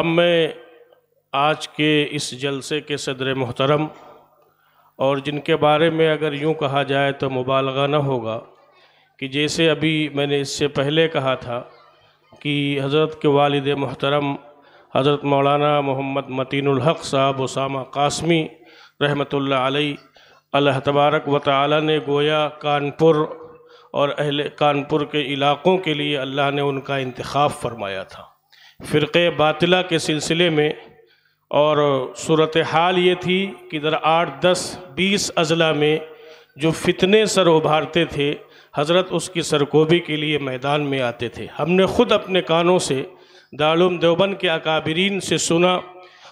अब मैं आज के इस जलसे के सदर मोहतरम और जिनके बारे में अगर यूँ कहा जाए तो मुबालगा न होगा कि जैसे अभी मैंने इससे पहले कहा था कि हज़रत के वालिद मोहतरम हज़रत मौलाना मोहम्मद मतीनुल हक साहब उसामा कासमी रहमतुल्लाह अलैह अल्लाह तबारक व ताली ने गोया कानपुर और अहले कानपुर के इलाक़ों के लिए अल्लाह ने उनका इंतखब फरमाया था फ़िर बातिला के सिलसिले में और सूरत हाल ये थी कि इधर आठ दस बीस अजला में जो फितने सर उभारते थे हज़रत उसकी सरकोबी के लिए मैदान में आते थे हमने ख़ुद अपने कानों से दारुम देवबंद के अकाबरीन से सुना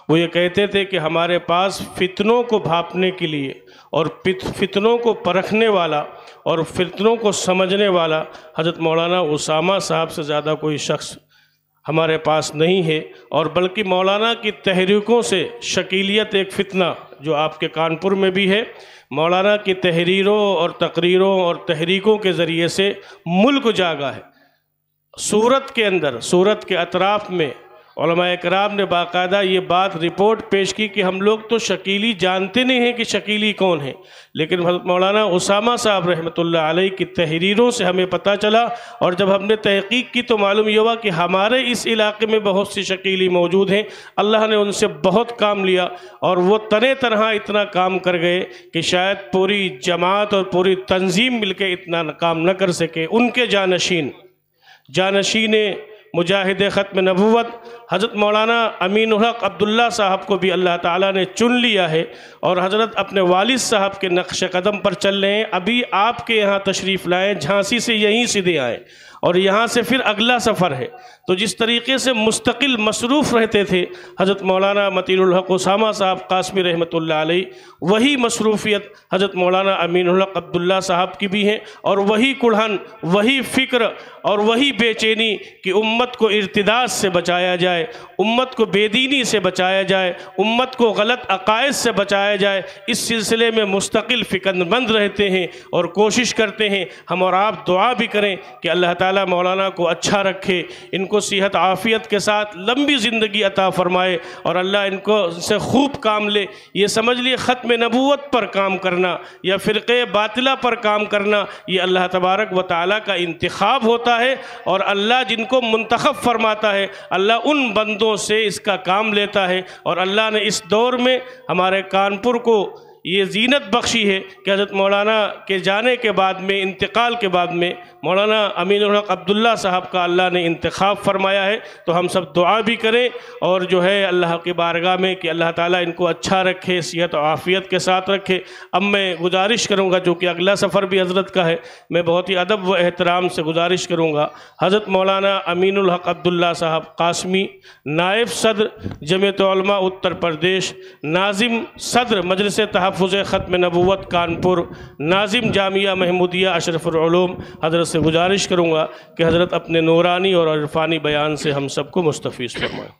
वो ये कहते थे कि हमारे पास फितनों को भापने के लिए और फितनों को परखने वाला और फितनों को समझने वाला हज़रत मौलाना उसामा साहब से ज़्यादा कोई शख्स हमारे पास नहीं है और बल्कि मौलाना की तहरीकों से शकीलियत एक फितना जो आपके कानपुर में भी है मौलाना की तहरीरों और तकरीरों और तहरीकों के ज़रिए से मुल्क जागा है सूरत के अंदर सूरत के अतराफ़ में कराम ने बाकायदा ये बात रिपोर्ट पेश की कि हम लोग तो शकीली जानते नहीं हैं कि शकीली कौन है लेकिन मौलाना उसामा साहब रहमत आलही की तहरीरों से हमें पता चला और जब हमने तहकीक की तो मालूम यह हुआ कि हमारे इस इलाके में बहुत सी शकीली मौजूद हैं अल्लाह ने उनसे बहुत काम लिया और वह तरह तरह इतना काम कर गए कि शायद पूरी जमात और पूरी तंजीम के इतना काम न कर सके उनके जानशीन जानशीन मुजाहिद ख़त्म नबूत हज़रत मौलाना अमीन हक अब्दुल्ला साहब को भी अल्लाह ताला ने चुन लिया है और हज़रत अपने वालिद साहब के नक्श कदम पर चल रहे हैं अभी आपके यहाँ तशरीफ़ लाएँ झांसी से यहीं सीधे आएँ और यहाँ से फिर अगला सफ़र है तो जिस तरीके से मुस्तकिल मसरूफ़ रहते थे हज़रत मौलाना मतीलहक उसामा साहब कासमी रहमत वही मसरूफियत हज़रत मौलाना अमीन हक अब्दुल्ला साहब की भी है और वही कुढ़न वही फ़िक्र और वही बेचैनी कि उम्मत को इर्तदास से बचाया जाए उम्मत को बेदीनी से बचाया जाए उम्मत को गलत अकायद से बचाया जाए इस सिलसिले में मुस्तकिल फ़िकंदमंद रहते हैं और कोशिश करते हैं हम और आप दुआ भी करें कि अल्लाह ताला मौलाना को अच्छा रखे इनको सेहत आफ़ियत के साथ लंबी ज़िंदगी अता फ़रमाए और अल्लाह इनको से खूब काम ले ये समझ लिए ख़त्म नबूत पर काम करना या फिर बातिला पर काम करना ये अल्लाह तबारक व ताली का इंतखब होता होता है और अल्लाह जिनको मंतखब फरमाता है अल्लाह उन बंदों से इसका काम लेता है और अल्लाह ने इस दौर में हमारे कानपुर को ये जीनत बख्शी है कि हज़रत मौलाना के जाने के बाद में इंतकाल के बाद में मौलाना अमीन अब्दुल्ला साहब का अल्लाह ने इंतखब फरमाया है तो हम सब दुआ भी करें और जो है अल्लाह के बारगाह में कि अल्लाह ताला इनको अच्छा रखे सेहत और आफ़ियत के साथ रखे अब मैं गुजारिश करूँगा जो कि अगला सफ़र भी हज़रत का है मैं बहुत ही अदब व एहतराम से गुजारिश करूँगा हज़रत मौलाना अमीन अब्दुल्ला साहब कासमी नायब सदर जमयत उत्तर प्रदेश नाजिम सदर मजरस तहब तहफ़ ख़त्म नबूत कानपुर नाजिम जामिया महमूदिया अशरफ़लूम हज़रत से गुजारिश करूँगा कि हज़रत अपने नूरानी और अरफानी बयान से हम सबको मुस्तफ़ फरमाएँ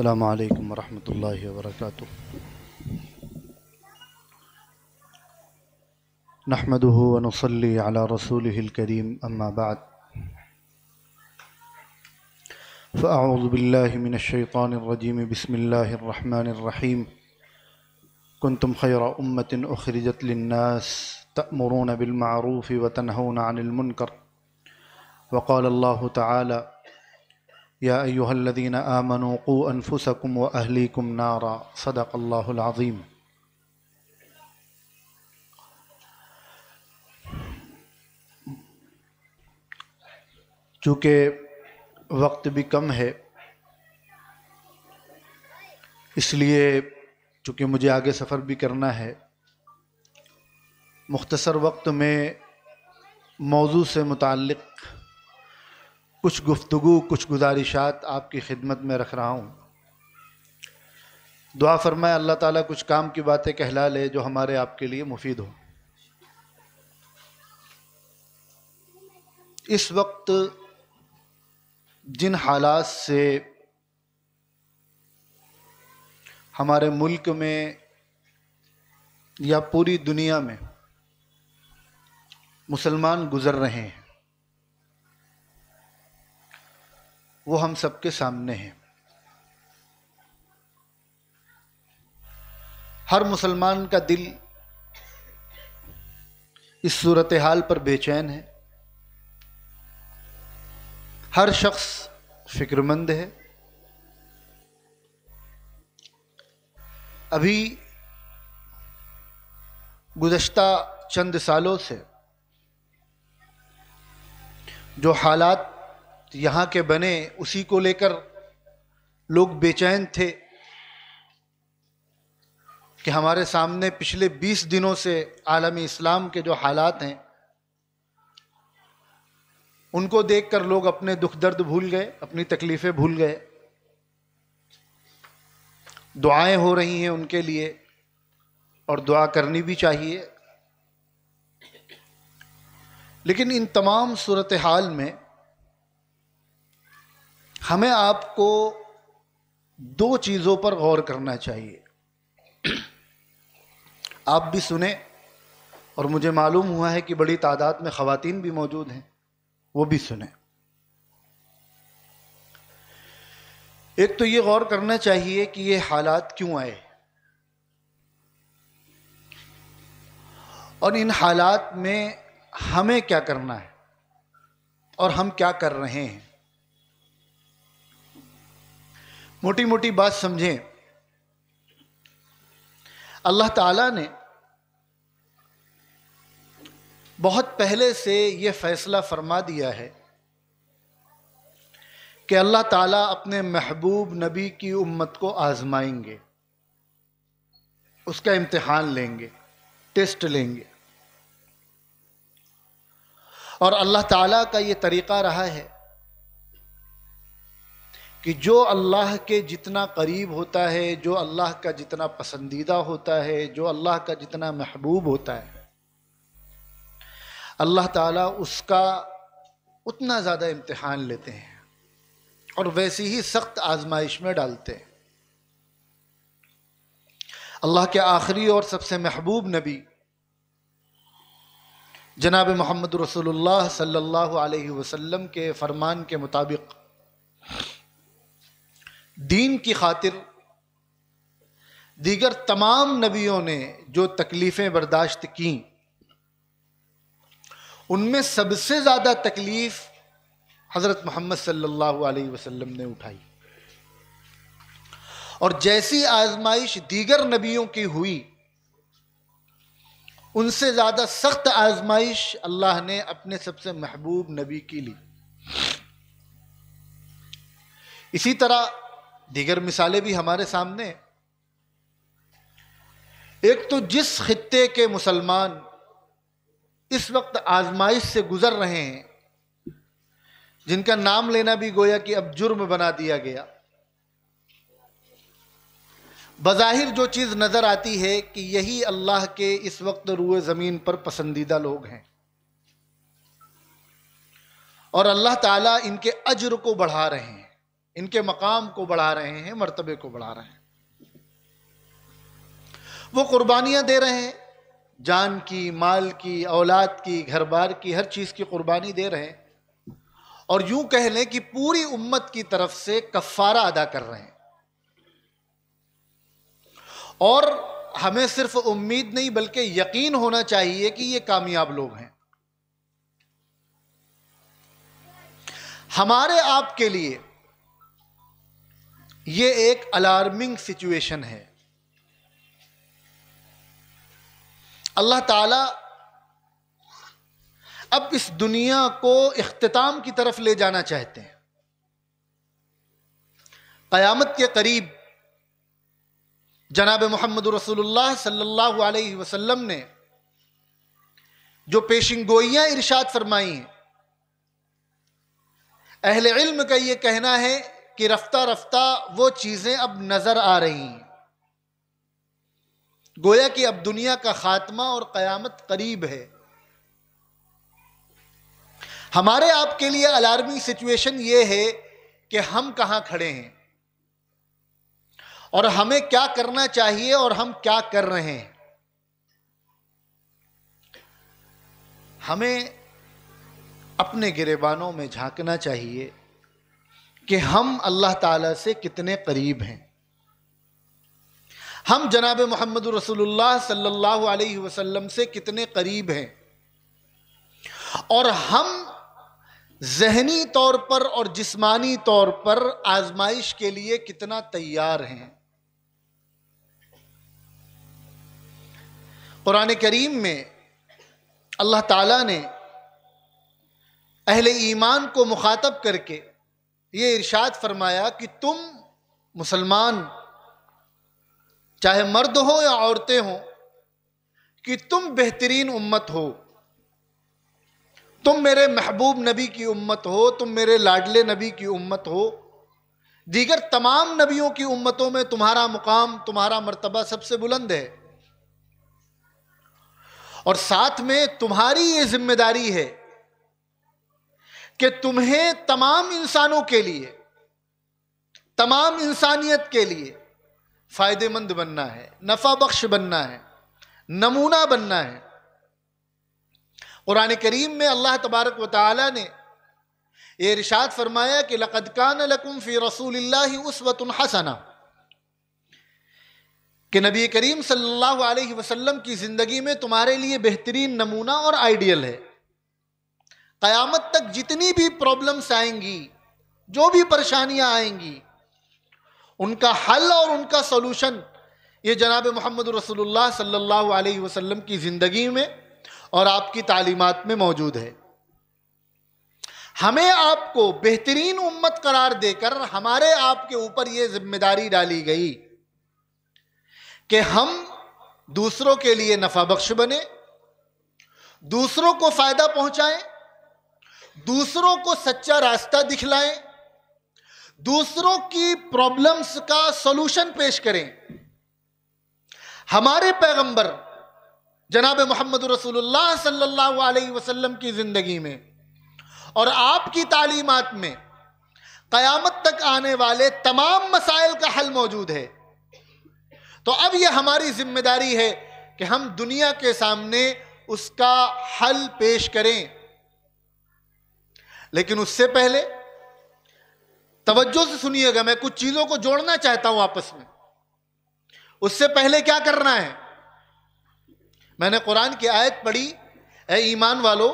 अल्लाम वरहमल वर्क नहमद अला रसूल करीम अम्माबाद فأعوذ بالله من الشيطان الرجيم بسم الله الرحمن الرحيم كنتم خير أمة أخرجت للناس تأمرون بالمعروف وتنهون عن المنكر وقال الله تعالى يا أيها الذين آمنوا قوا أنفسكم وأهليكم نارا صدق الله العظيم چونکہ वक्त भी कम है इसलिए चूँकि मुझे आगे सफ़र भी करना है मुख्तसर वक्त में मौजू से मुतक़ कुछ गुफ्तु कुछ गुजारिशात आपकी खिदमत में रख रहा हूँ दुआ फरमाए अल्लाह ताला कुछ काम की बातें कहला ले जो हमारे आपके लिए मुफीद हो इस वक्त जिन हालात से हमारे मुल्क में या पूरी दुनिया में मुसलमान गुज़र रहे हैं वो हम सबके सामने हैं हर मुसलमान का दिल इस सूरत हाल पर बेचैन है हर शख्स फिक्रमंद है अभी गुज्त चंद सालों से जो हालात यहाँ के बने उसी को लेकर लोग बेचैन थे कि हमारे सामने पिछले 20 दिनों से आलमी इस्लाम के जो हालात हैं उनको देखकर लोग अपने दुख दर्द भूल गए अपनी तकलीफें भूल गए दुआएं हो रही हैं उनके लिए और दुआ करनी भी चाहिए लेकिन इन तमाम सूरत हाल में हमें आपको दो चीज़ों पर गौर करना चाहिए आप भी सुने और मुझे मालूम हुआ है कि बड़ी तादाद में ख़वातीन भी मौजूद हैं वो भी सुने एक तो ये गौर करना चाहिए कि ये हालात क्यों आए और इन हालात में हमें क्या करना है और हम क्या कर रहे हैं मोटी मोटी बात समझें अल्लाह ताला ने बहुत पहले से ये फ़ैसला फरमा दिया है कि अल्लाह ताला अपने महबूब नबी की उम्मत को आज़माएंगे उसका इम्तहान लेंगे टेस्ट लेंगे और अल्लाह ताला का ये तरीक़ा रहा है कि जो अल्लाह के जितना करीब होता है जो अल्लाह का जितना पसंदीदा होता है जो अल्लाह का जितना महबूब होता है अल्लाह ताला उसका उतना ज़्यादा इम्तहान लेते हैं और वैसी ही सख्त आजमाइश में डालते हैं अल्लाह के आखिरी और सबसे महबूब नबी जनाब मोहम्मद रसोल्ला सल्लल्लाहु अलैहि वसल्लम के फरमान के मुताबिक दीन की खातिर दीगर तमाम नबियों ने जो तकलीफ़ें बर्दाश्त कीं उनमें सबसे ज़्यादा तकलीफ हज़रत मोहम्मद सल्लल्लाहु अलैहि वसल्लम ने उठाई और जैसी आजमाइश दीगर नबियों की हुई उनसे ज़्यादा सख्त आजमाइश अल्लाह ने अपने सबसे महबूब नबी की ली इसी तरह दीगर मिसालें भी हमारे सामने एक तो जिस खत्े के मुसलमान इस वक्त आजमाइश से गुजर रहे हैं जिनका नाम लेना भी गोया कि अब जुर्म बना दिया गया बज़ाहिर जो चीज़ नज़र आती है कि यही अल्लाह के इस वक्त रूए ज़मीन पर पसंदीदा लोग हैं और अल्लाह ताला इनके अज्र को बढ़ा रहे हैं इनके मकाम को बढ़ा रहे हैं मर्तबे को बढ़ा रहे हैं वो कुर्बानियां दे रहे हैं जान की माल की औलाद की घर बार की हर चीज़ की कुर्बानी दे रहे हैं और यूं कह लें कि पूरी उम्मत की तरफ से कफ़ारा अदा कर रहे हैं और हमें सिर्फ उम्मीद नहीं बल्कि यकीन होना चाहिए कि ये कामयाब लोग हैं हमारे आप के लिए ये एक अलार्मिंग सिचुएशन है अल्लाह ताला अब इस दुनिया को अख्ताम की तरफ ले जाना चाहते हैं क़यामत के करीब जनाब मोहम्मद रसूलुल्लाह सल्लल्लाहु अलैहि वसल्लम ने जो पेशिंग गोइयां इरशाद फरमाई हैं अहल इल्म का ये कहना है कि रफ्ता रफ्ता वो चीज़ें अब नज़र आ रही हैं गोया कि अब दुनिया का खात्मा और कयामत करीब है हमारे आपके लिए अलार्मिंग सिचुएशन ये है कि हम कहाँ खड़े हैं और हमें क्या करना चाहिए और हम क्या कर रहे हैं हमें अपने गिरेबानों में झांकना चाहिए कि हम अल्लाह ताला से कितने करीब हैं हम जनाब मोहम्मद रसूलुल्लाह सल्लल्लाहु अलैहि वसल्लम से कितने करीब हैं और हम जहनी तौर पर और जिस्मानी तौर पर आजमाइश के लिए कितना तैयार हैं कुरान करीम में अल्लाह ताला ने अहले ईमान को मुखातब करके ये इरशाद फरमाया कि तुम मुसलमान चाहे मर्द हो या औरतें हों कि तुम बेहतरीन उम्मत हो तुम मेरे महबूब नबी की उम्मत हो तुम मेरे लाडले नबी की उम्मत हो दीगर तमाम नबियों की उम्मतों में तुम्हारा मुकाम तुम्हारा मर्तबा सबसे बुलंद है और साथ में तुम्हारी ये जिम्मेदारी है कि तुम्हें तमाम इंसानों के लिए तमाम इंसानियत के लिए फायदेमंद बनना है नफा बख्श बनना है नमूना बनना है कुरान करीम में अल्लाह तबारक व ताली ने यह इरशाद फरमाया कि लकदकान लकुम फ़ी रसूल उसवत हसना कि नबी करीम सल्लल्लाहु अलैहि वसल्लम की ज़िंदगी में तुम्हारे लिए बेहतरीन नमूना और आइडियल है क़यामत तक जितनी भी प्रॉब्लम्स आएंगी जो भी परेशानियां आएंगी उनका हल और उनका सोलूशन ये जनाब मोहम्मद रसोल्ला सल्ला वसलम की ज़िंदगी में और आपकी तालीमत में मौजूद है हमें आपको बेहतरीन उम्मत करार देकर हमारे आपके ऊपर ये जिम्मेदारी डाली गई कि हम दूसरों के लिए नफा बख्श बने दूसरों को फ़ायदा पहुंचाएं दूसरों को सच्चा रास्ता दिखलाएं दूसरों की प्रॉब्लम्स का सोल्यूशन पेश करें हमारे पैगंबर जनाब मोहम्मद रसूलुल्लाह सल्लल्लाहु अलैहि वसल्लम की ज़िंदगी में और आपकी तालीमत में क़यामत तक आने वाले तमाम मसाइल का हल मौजूद है तो अब यह हमारी जिम्मेदारी है कि हम दुनिया के सामने उसका हल पेश करें लेकिन उससे पहले तवज्जो से सुनिएगा मैं कुछ चीजों को जोड़ना चाहता हूं आपस में उससे पहले क्या करना है मैंने कुरान की आयत पढ़ी ऐ ईमान वालों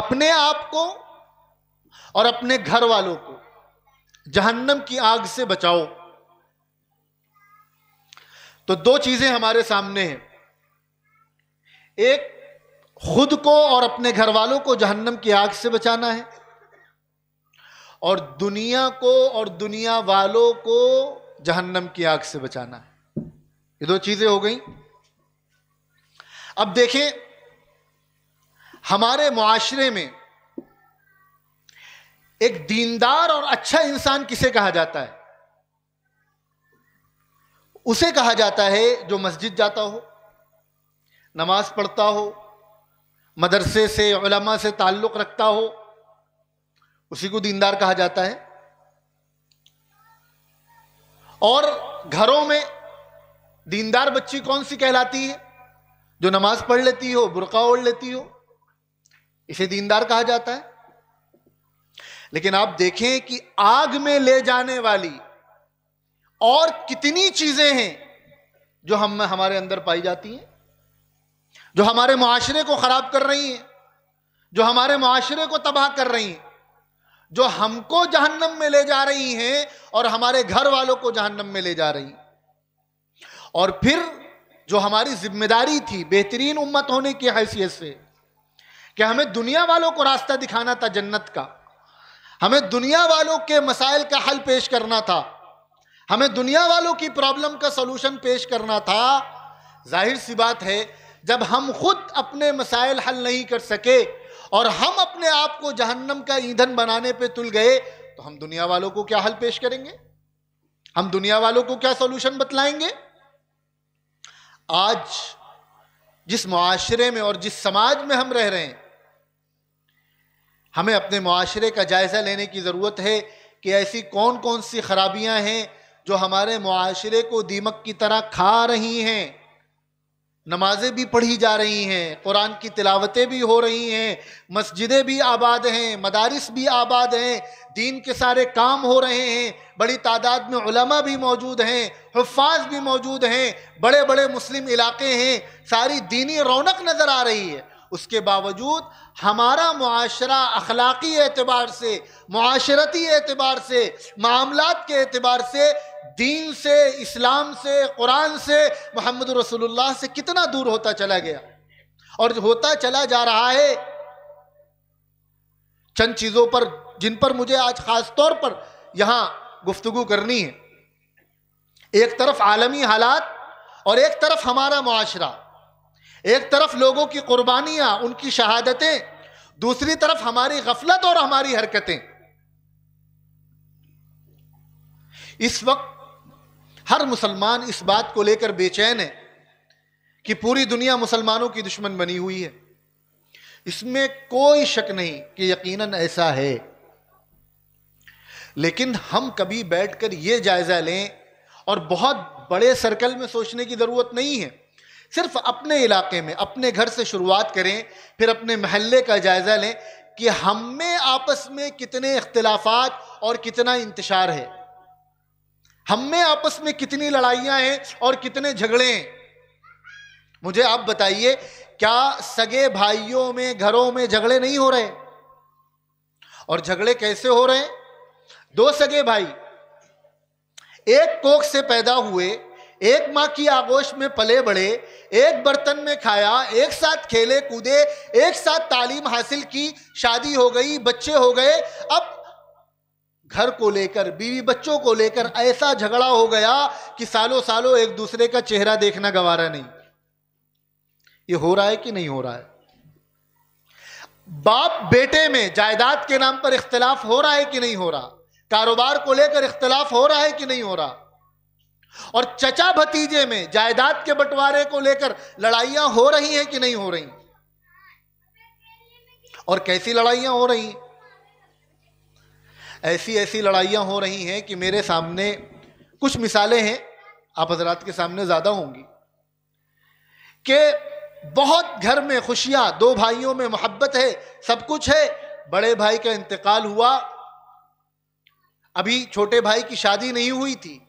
अपने आप को और अपने घर वालों को जहन्नम की आग से बचाओ तो दो चीजें हमारे सामने हैं एक खुद को और अपने घर वालों को जहन्नम की आग से बचाना है और दुनिया को और दुनिया वालों को जहन्नम की आग से बचाना है ये दो चीजें हो गई अब देखें हमारे मुआशरे में एक दीनदार और अच्छा इंसान किसे कहा जाता है उसे कहा जाता है जो मस्जिद जाता हो नमाज पढ़ता हो मदरसे से उलमा से ताल्लुक़ रखता हो उसी को दीनदार कहा जाता है और घरों में दीनदार बच्ची कौन सी कहलाती है जो नमाज पढ़ लेती हो बुरका ओढ़ लेती हो इसे दीनदार कहा जाता है लेकिन आप देखें कि आग में ले जाने वाली और कितनी चीजें हैं जो हम हमारे अंदर पाई जाती हैं जो हमारे माशरे को खराब कर रही हैं जो हमारे माशरे को तबाह कर रही हैं जो हमको जहन्नम में ले जा रही हैं और हमारे घर वालों को जहन्नम में ले जा रही और फिर जो हमारी जिम्मेदारी थी बेहतरीन उम्मत होने की हैसियत से कि हमें दुनिया वालों को रास्ता दिखाना था जन्नत का हमें दुनिया वालों के मसाइल का हल पेश करना था हमें दुनिया वालों की प्रॉब्लम का सोल्यूशन पेश करना था जाहिर सी बात है जब हम खुद अपने मसाइल हल नहीं कर सके और हम अपने आप को जहन्नम का ईंधन बनाने पे तुल गए तो हम दुनिया वालों को क्या हल पेश करेंगे हम दुनिया वालों को क्या सॉल्यूशन बतलाएंगे आज जिस मुआशरे में और जिस समाज में हम रह रहे हैं हमें अपने मुआशरे का जायज़ा लेने की ज़रूरत है कि ऐसी कौन कौन सी खराबियां हैं जो हमारे मुआशरे को दीमक की तरह खा रही हैं नमाजें भी पढ़ी जा रही हैं कुरान की तिलावतें भी हो रही हैं मस्जिदें भी आबाद हैं मदारस भी आबाद हैं दीन के सारे काम हो रहे हैं बड़ी तादाद में उलमा भी मौजूद हैं हफाज भी मौजूद हैं बड़े बड़े मुस्लिम इलाके हैं सारी दीनी रौनक नज़र आ रही है उसके बावजूद हमारा माशरा अखलाकी एतबार से माशरती एतबार से मामलात के एतबार से दीन से इस्लाम से कुरान से मोहम्मद रसूलुल्लाह से कितना दूर होता चला गया और होता चला जा रहा है चंद चीज़ों पर जिन पर मुझे आज ख़ास तौर पर यहां गुफ्तु करनी है एक तरफ आलमी हालात और एक तरफ हमारा मुआरा एक तरफ लोगों की कुर्बानियां उनकी शहादतें दूसरी तरफ हमारी गफलत और हमारी हरकतें इस वक्त हर मुसलमान इस बात को लेकर बेचैन है कि पूरी दुनिया मुसलमानों की दुश्मन बनी हुई है इसमें कोई शक नहीं कि यकीनन ऐसा है लेकिन हम कभी बैठकर ये जायज़ा लें और बहुत बड़े सर्कल में सोचने की ज़रूरत नहीं है सिर्फ अपने इलाके में अपने घर से शुरुआत करें फिर अपने महल्ले का जायज़ा लें कि हम में आपस में कितने इख्तलाफात और कितना इंतशार है हम में आपस में कितनी लड़ाइयां हैं और कितने झगड़े हैं मुझे आप बताइए क्या सगे भाइयों में घरों में झगड़े नहीं हो रहे और झगड़े कैसे हो रहे दो सगे भाई एक कोख से पैदा हुए एक माँ की आगोश में पले बड़े एक बर्तन में खाया एक साथ खेले कूदे एक साथ तालीम हासिल की शादी हो गई बच्चे हो गए अब घर को लेकर बीवी बच्चों को लेकर ऐसा झगड़ा हो गया कि सालों सालों एक दूसरे का चेहरा देखना गवारा नहीं ये हो रहा है कि नहीं हो रहा है बाप बेटे में जायदाद के नाम पर इख्तलाफ हो रहा है कि नहीं हो रहा कारोबार को लेकर इख्तलाफ हो रहा है कि नहीं हो रहा और चचा भतीजे में जायदाद के बंटवारे को लेकर लड़ाइयां हो रही हैं कि नहीं हो रही और कैसी लड़ाइयां हो रही हैं ऐसी ऐसी लड़ाइयाँ हो रही हैं कि मेरे सामने कुछ मिसालें हैं आप हजरात के सामने ज़्यादा होंगी कि बहुत घर में खुशियाँ दो भाइयों में मोहब्बत है सब कुछ है बड़े भाई का इंतकाल हुआ अभी छोटे भाई की शादी नहीं हुई थी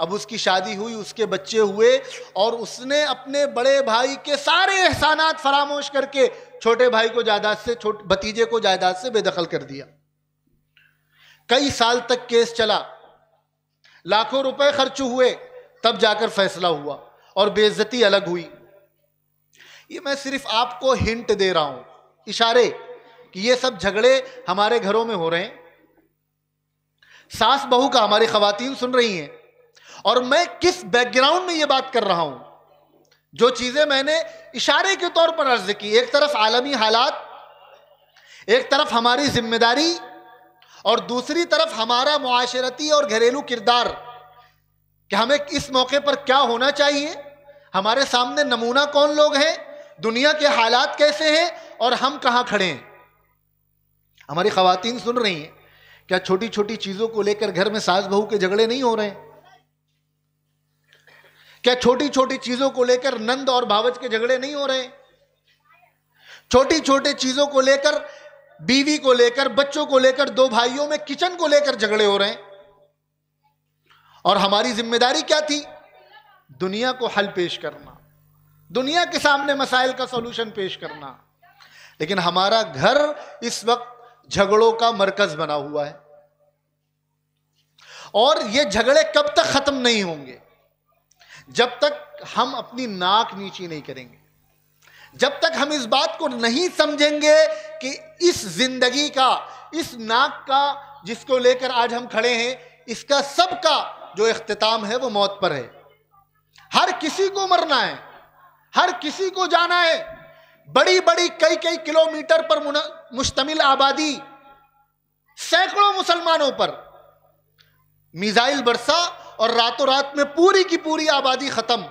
अब उसकी शादी हुई उसके बच्चे हुए और उसने अपने बड़े भाई के सारे एहसानात फरामोश करके छोटे भाई को जायदाद से छोटे भतीजे को जायदाद से बेदखल कर दिया कई साल तक केस चला लाखों रुपए खर्च हुए तब जाकर फैसला हुआ और बेइज्जती अलग हुई ये मैं सिर्फ आपको हिंट दे रहा हूं इशारे कि ये सब झगड़े हमारे घरों में हो रहे हैं सास बहू का हमारी खातन सुन रही हैं और मैं किस बैकग्राउंड में ये बात कर रहा हूं जो चीजें मैंने इशारे के तौर पर अर्ज की एक तरफ आलमी हालात एक तरफ हमारी जिम्मेदारी और दूसरी तरफ हमारा माशरती और घरेलू किरदार कि हमें इस मौके पर क्या होना चाहिए हमारे सामने नमूना कौन लोग हैं दुनिया के हालात कैसे हैं और हम कहाँ खड़े हैं हमारी खातन सुन रही हैं क्या छोटी छोटी चीज़ों को लेकर घर में सास बहू के झगड़े नहीं हो रहे हैं क्या छोटी छोटी चीज़ों को लेकर नंद और भावच के झगड़े नहीं हो रहे हैं छोटी छोटी चीज़ों को लेकर बीवी को लेकर बच्चों को लेकर दो भाइयों में किचन को लेकर झगड़े हो रहे हैं और हमारी जिम्मेदारी क्या थी दुनिया को हल पेश करना दुनिया के सामने मसाइल का सॉल्यूशन पेश करना लेकिन हमारा घर इस वक्त झगड़ों का मरकज बना हुआ है और ये झगड़े कब तक खत्म नहीं होंगे जब तक हम अपनी नाक नीची नहीं करेंगे जब तक हम इस बात को नहीं समझेंगे कि इस जिंदगी का इस नाक का जिसको लेकर आज हम खड़े हैं इसका सबका जो अख्ताम है वो मौत पर है हर किसी को मरना है हर किसी को जाना है बड़ी बड़ी कई कई किलोमीटर पर मुश्तमिल आबादी सैकड़ों मुसलमानों पर मिजाइल बरसा और रातों रात में पूरी की पूरी आबादी खत्म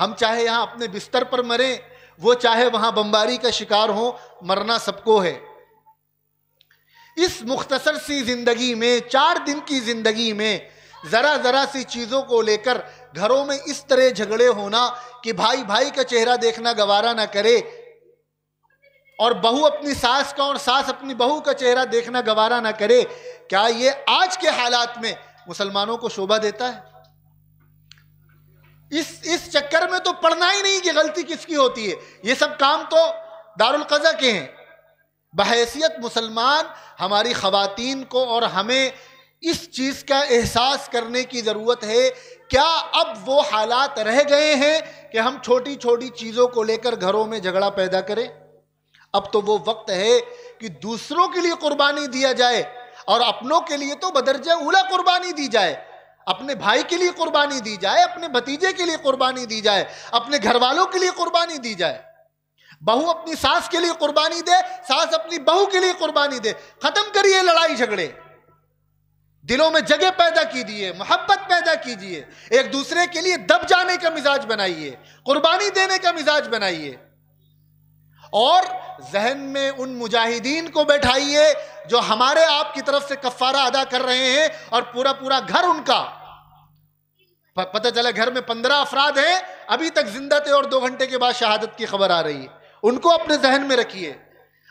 हम चाहे यहाँ अपने बिस्तर पर मरें वो चाहे वहां बमबारी का शिकार हो मरना सबको है इस मुख्तसर सी जिंदगी में चार दिन की जिंदगी में जरा जरा सी चीजों को लेकर घरों में इस तरह झगड़े होना कि भाई भाई का चेहरा देखना गवारा ना करे और बहू अपनी सास का और सास अपनी बहू का चेहरा देखना गवारा ना करे क्या ये आज के हालात में मुसलमानों को शोभा देता है इस इस चक्कर में तो पढ़ना ही नहीं कि गलती किसकी होती है ये सब काम तो दारुल कज़ा के हैं बहसीत मुसलमान हमारी ख़वातीन को और हमें इस चीज़ का एहसास करने की ज़रूरत है क्या अब वो हालात रह गए हैं कि हम छोटी छोटी चीज़ों को लेकर घरों में झगड़ा पैदा करें अब तो वो वक्त है कि दूसरों के लिए कुर्बानी दिया जाए और अपनों के लिए तो बदरजा उला कुर्बानी दी जाए अपने भाई के लिए कुर्बानी दी जाए अपने भतीजे के लिए कुर्बानी दी जाए अपने घर वालों के लिए कुर्बानी दी जाए बहू अपनी सास के लिए कुर्बानी दे सास अपनी बहू के लिए कुर्बानी दे खत्म करिए लड़ाई झगड़े दिलों में जगह पैदा कीजिए मोहब्बत पैदा कीजिए एक दूसरे के लिए दब जाने का मिजाज बनाइए कुर्बानी देने का मिजाज बनाइए और जहन में उन मुजाहिदीन को बैठाइए जो हमारे आप की तरफ से कफ़ारा अदा कर रहे हैं और पूरा पूरा घर उनका पता चला घर में पंद्रह अफराद हैं अभी तक जिंदा थे और दो घंटे के बाद शहादत की खबर आ रही है उनको अपने जहन में रखिए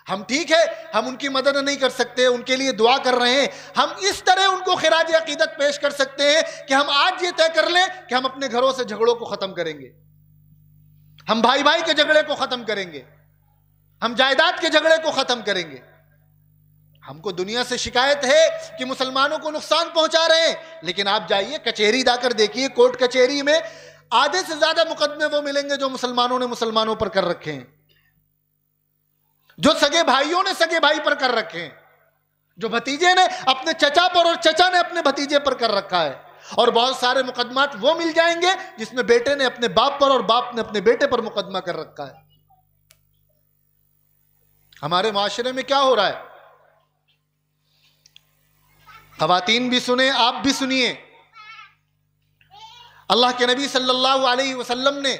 हम ठीक है हम उनकी मदद नहीं कर सकते उनके लिए दुआ कर रहे हैं हम इस तरह उनको खराज अकीदत पेश कर सकते हैं कि हम आज ये तय कर लें कि हम अपने घरों से झगड़ों को ख़त्म करेंगे हम भाई भाई के झगड़े को ख़त्म करेंगे हम जायदाद के झगड़े को ख़त्म करेंगे हमको दुनिया से शिकायत है कि मुसलमानों को नुकसान पहुंचा रहे हैं लेकिन आप जाइए कचहरी जाकर देखिए कोर्ट कचहरी में आधे से ज्यादा मुकदमे वो मिलेंगे जो मुसलमानों ने मुसलमानों पर कर रखे हैं जो सगे भाइयों ने सगे भाई पर कर रखे हैं जो भतीजे ने अपने चचा पर और चचा ने अपने भतीजे पर कर रखा है और बहुत सारे मुकदमात वो मिल जाएंगे जिसमें बेटे ने अपने बाप पर और बाप ने अपने बेटे पर मुकदमा कर रखा है हमारे माशरे में क्या हो रहा है खातन भी सुने आप भी सुनिए अल्लाह के नबी सल्लल्लाहु अलैहि वसल्लम ने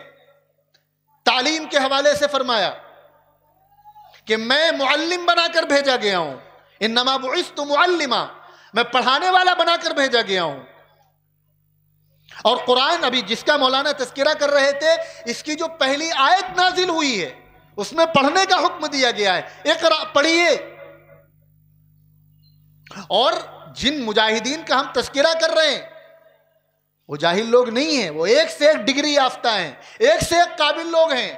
तालीम के हवाले से फरमाया कि मैं मुअल्लिम बनाकर भेजा गया हूं इन नमाबुस तो मुअल्लिमा मैं पढ़ाने वाला बनाकर भेजा गया हूं और कुरान अभी जिसका मौलाना तस्करा कर रहे थे इसकी जो पहली आयत नाजिल हुई है उसमें पढ़ने का हुक्म दिया गया है एक पढ़िए और जिन मुजाहिदीन का हम तस्करा कर रहे हैं वो जाहिल लोग नहीं है वो एक से एक डिग्री याफ्ता हैं एक से एक काबिल लोग हैं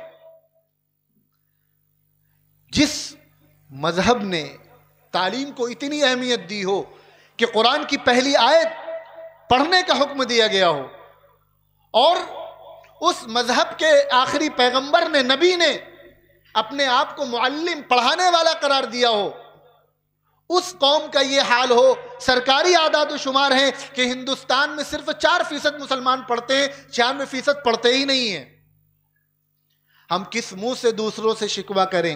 जिस मजहब ने तालीम को इतनी अहमियत दी हो कि कुरान की पहली आयत पढ़ने का हुक्म दिया गया हो और उस मज़हब के आखिरी पैगंबर ने नबी ने अपने आप को मुअल्लिम पढ़ाने वाला करार दिया हो उस कौम का ये हाल हो सरकारी आदाद शुमार हैं कि हिंदुस्तान में सिर्फ चार फीसद मुसलमान पढ़ते हैं छियानवे फीसद पढ़ते ही नहीं हैं हम किस मुंह से दूसरों से शिकवा करें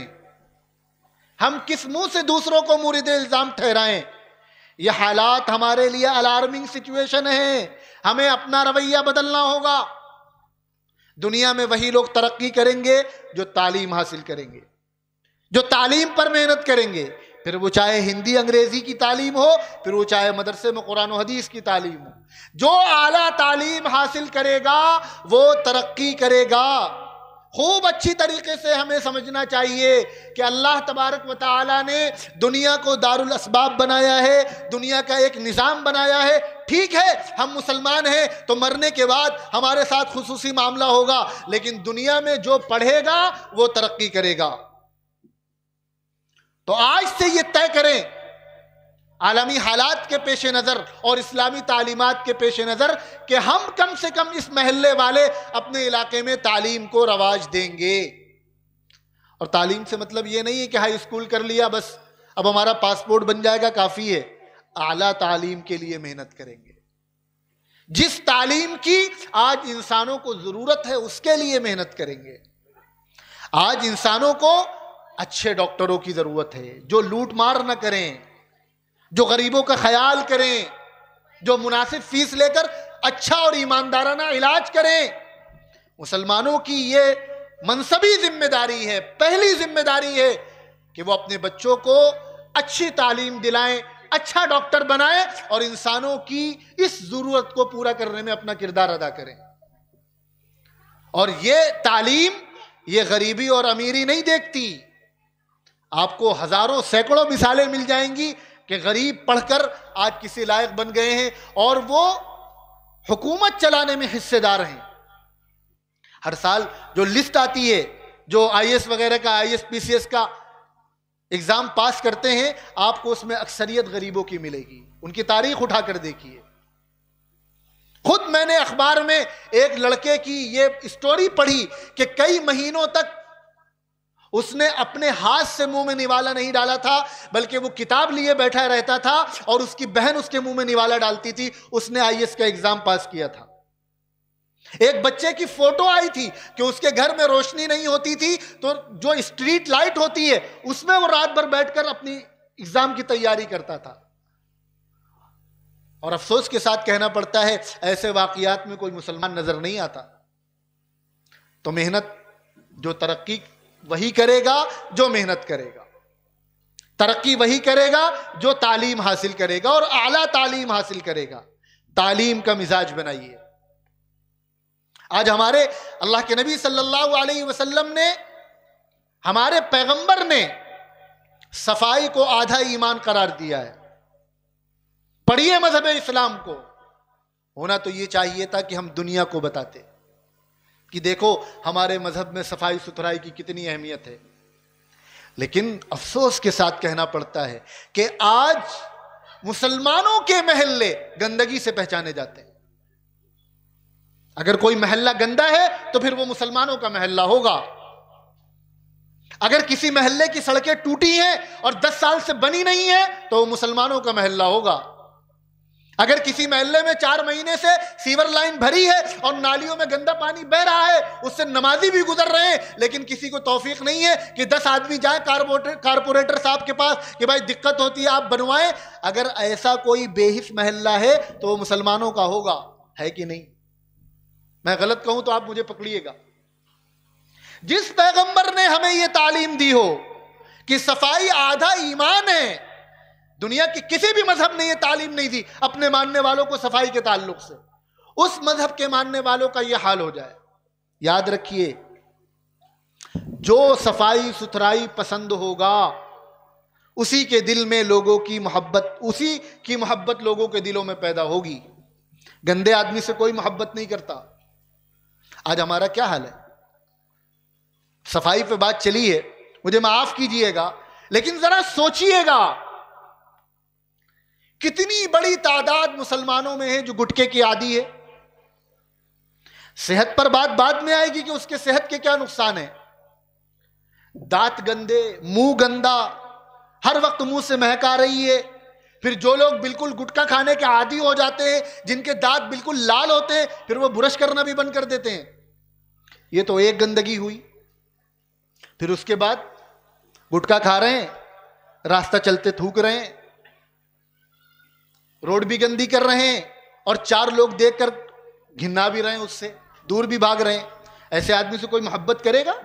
हम किस मुंह से दूसरों को मुरीद इल्ज़ाम ठहराएं ये हालात हमारे लिए अलार्मिंग सिचुएशन है हमें अपना रवैया बदलना होगा दुनिया में वही लोग तरक्की करेंगे जो तालीम हासिल करेंगे जो तालीम पर मेहनत करेंगे फिर वो चाहे हिंदी अंग्रेजी की तालीम हो फिर वो चाहे मदरसे में कुरान हदीस की तालीम हो जो आला तालीम हासिल करेगा वो तरक्की करेगा खूब अच्छी तरीके से हमें समझना चाहिए कि अल्लाह तबारक व ताली ने दुनिया को दारुल असबाब बनाया है दुनिया का एक निज़ाम बनाया है ठीक है हम मुसलमान हैं तो मरने के बाद हमारे साथ खसूसी मामला होगा लेकिन दुनिया में जो पढ़ेगा वो तरक्की करेगा तो आज से ये तय करें आलमी हालात के पेश नज़र और इस्लामी तालीमत के पेश नज़र कि हम कम से कम इस महल्ले वाले अपने इलाके में तालीम को रवाज देंगे और तालीम से मतलब ये नहीं है कि हाई स्कूल कर लिया बस अब हमारा पासपोर्ट बन जाएगा काफ़ी है आला तालीम के लिए मेहनत करेंगे जिस तालीम की आज इंसानों को ज़रूरत है उसके लिए मेहनत करेंगे आज इंसानों को अच्छे डॉक्टरों की ज़रूरत है जो लूट मार ना करें जो गरीबों का ख्याल करें जो मुनासिब फीस लेकर अच्छा और ईमानदाराना इलाज करें मुसलमानों की ये मनसबी जिम्मेदारी है पहली जिम्मेदारी है कि वो अपने बच्चों को अच्छी तालीम दिलाएं अच्छा डॉक्टर बनाएं और इंसानों की इस ज़रूरत को पूरा करने में अपना किरदार अदा करें और ये तालीम ये गरीबी और अमीरी नहीं देखती आपको हजारों सैकड़ों मिसालें मिल जाएंगी कि गरीब पढ़कर आज किसी लायक बन गए हैं और वो हुकूमत चलाने में हिस्सेदार हैं हर साल जो लिस्ट आती है जो आईएएस वगैरह का आईएएस पीसीएस का एग्ज़ाम पास करते हैं आपको उसमें अक्सरियत गरीबों की मिलेगी उनकी तारीख उठा कर देखिए खुद मैंने अखबार में एक लड़के की ये स्टोरी पढ़ी कि कई महीनों तक उसने अपने हाथ से मुंह में निवाला नहीं डाला था बल्कि वो किताब लिए बैठा रहता था और उसकी बहन उसके मुंह में निवाला डालती थी उसने आई का एग्जाम पास किया था एक बच्चे की फोटो आई थी कि उसके घर में रोशनी नहीं होती थी तो जो स्ट्रीट लाइट होती है उसमें वो रात भर बैठकर अपनी एग्जाम की तैयारी करता था और अफसोस के साथ कहना पड़ता है ऐसे वाकियात में कोई मुसलमान नजर नहीं आता तो मेहनत जो तरक्की वही करेगा जो मेहनत करेगा तरक्की वही करेगा जो तालीम हासिल करेगा और आला तालीम हासिल करेगा तालीम का मिजाज बनाइए आज हमारे अल्लाह के नबी सल्लल्लाहु अलैहि वसल्लम ने हमारे पैगंबर ने सफाई को आधा ईमान करार दिया है पढ़िए मजहब इस्लाम को होना तो ये चाहिए था कि हम दुनिया को बताते कि देखो हमारे मजहब में सफाई सुथराई की कितनी अहमियत है लेकिन अफसोस के साथ कहना पड़ता है कि आज मुसलमानों के महल्ले गंदगी से पहचाने जाते हैं अगर कोई महल्ला गंदा है तो फिर वो मुसलमानों का महल्ला होगा अगर किसी महल्ले की सड़कें टूटी हैं और 10 साल से बनी नहीं है तो वो मुसलमानों का महल्ला होगा अगर किसी महल्ले में चार महीने से सीवर लाइन भरी है और नालियों में गंदा पानी बह रहा है उससे नमाजी भी गुजर रहे हैं लेकिन किसी को तोफीक नहीं है कि दस आदमी जाए कारपोरेटर कारपोरेटर साहब के पास कि भाई दिक्कत होती है आप बनवाएं अगर ऐसा कोई बेहिस महल्ला है तो वो मुसलमानों का होगा है कि नहीं मैं गलत कहूं तो आप मुझे पकड़िएगा जिस पैगंबर ने हमें यह तालीम दी हो कि सफाई आधा ईमान है दुनिया के किसी भी मजहब ने यह तालीम नहीं दी अपने मानने वालों को सफाई के ताल्लुक से उस मजहब के मानने वालों का यह हाल हो जाए याद रखिए जो सफाई सुथराई पसंद होगा उसी के दिल में लोगों की मोहब्बत उसी की मोहब्बत लोगों के दिलों में पैदा होगी गंदे आदमी से कोई मोहब्बत नहीं करता आज हमारा क्या हाल है सफाई पे बात चली है मुझे माफ कीजिएगा लेकिन जरा सोचिएगा कितनी बड़ी तादाद मुसलमानों में है जो गुटके की आदि है सेहत पर बात बाद में आएगी कि उसके सेहत के क्या नुकसान है दांत गंदे मुंह गंदा हर वक्त मुंह से महका रही है फिर जो लोग बिल्कुल गुटखा खाने के आदि हो जाते हैं जिनके दांत बिल्कुल लाल होते हैं फिर वो ब्रश करना भी बंद कर देते हैं ये तो एक गंदगी हुई फिर उसके बाद गुटखा खा रहे हैं रास्ता चलते थूक रहे हैं रोड भी गंदी कर रहे हैं और चार लोग देख कर घिन्ना भी रहे हैं उससे दूर भी भाग रहे हैं ऐसे आदमी से कोई मोहब्बत करेगा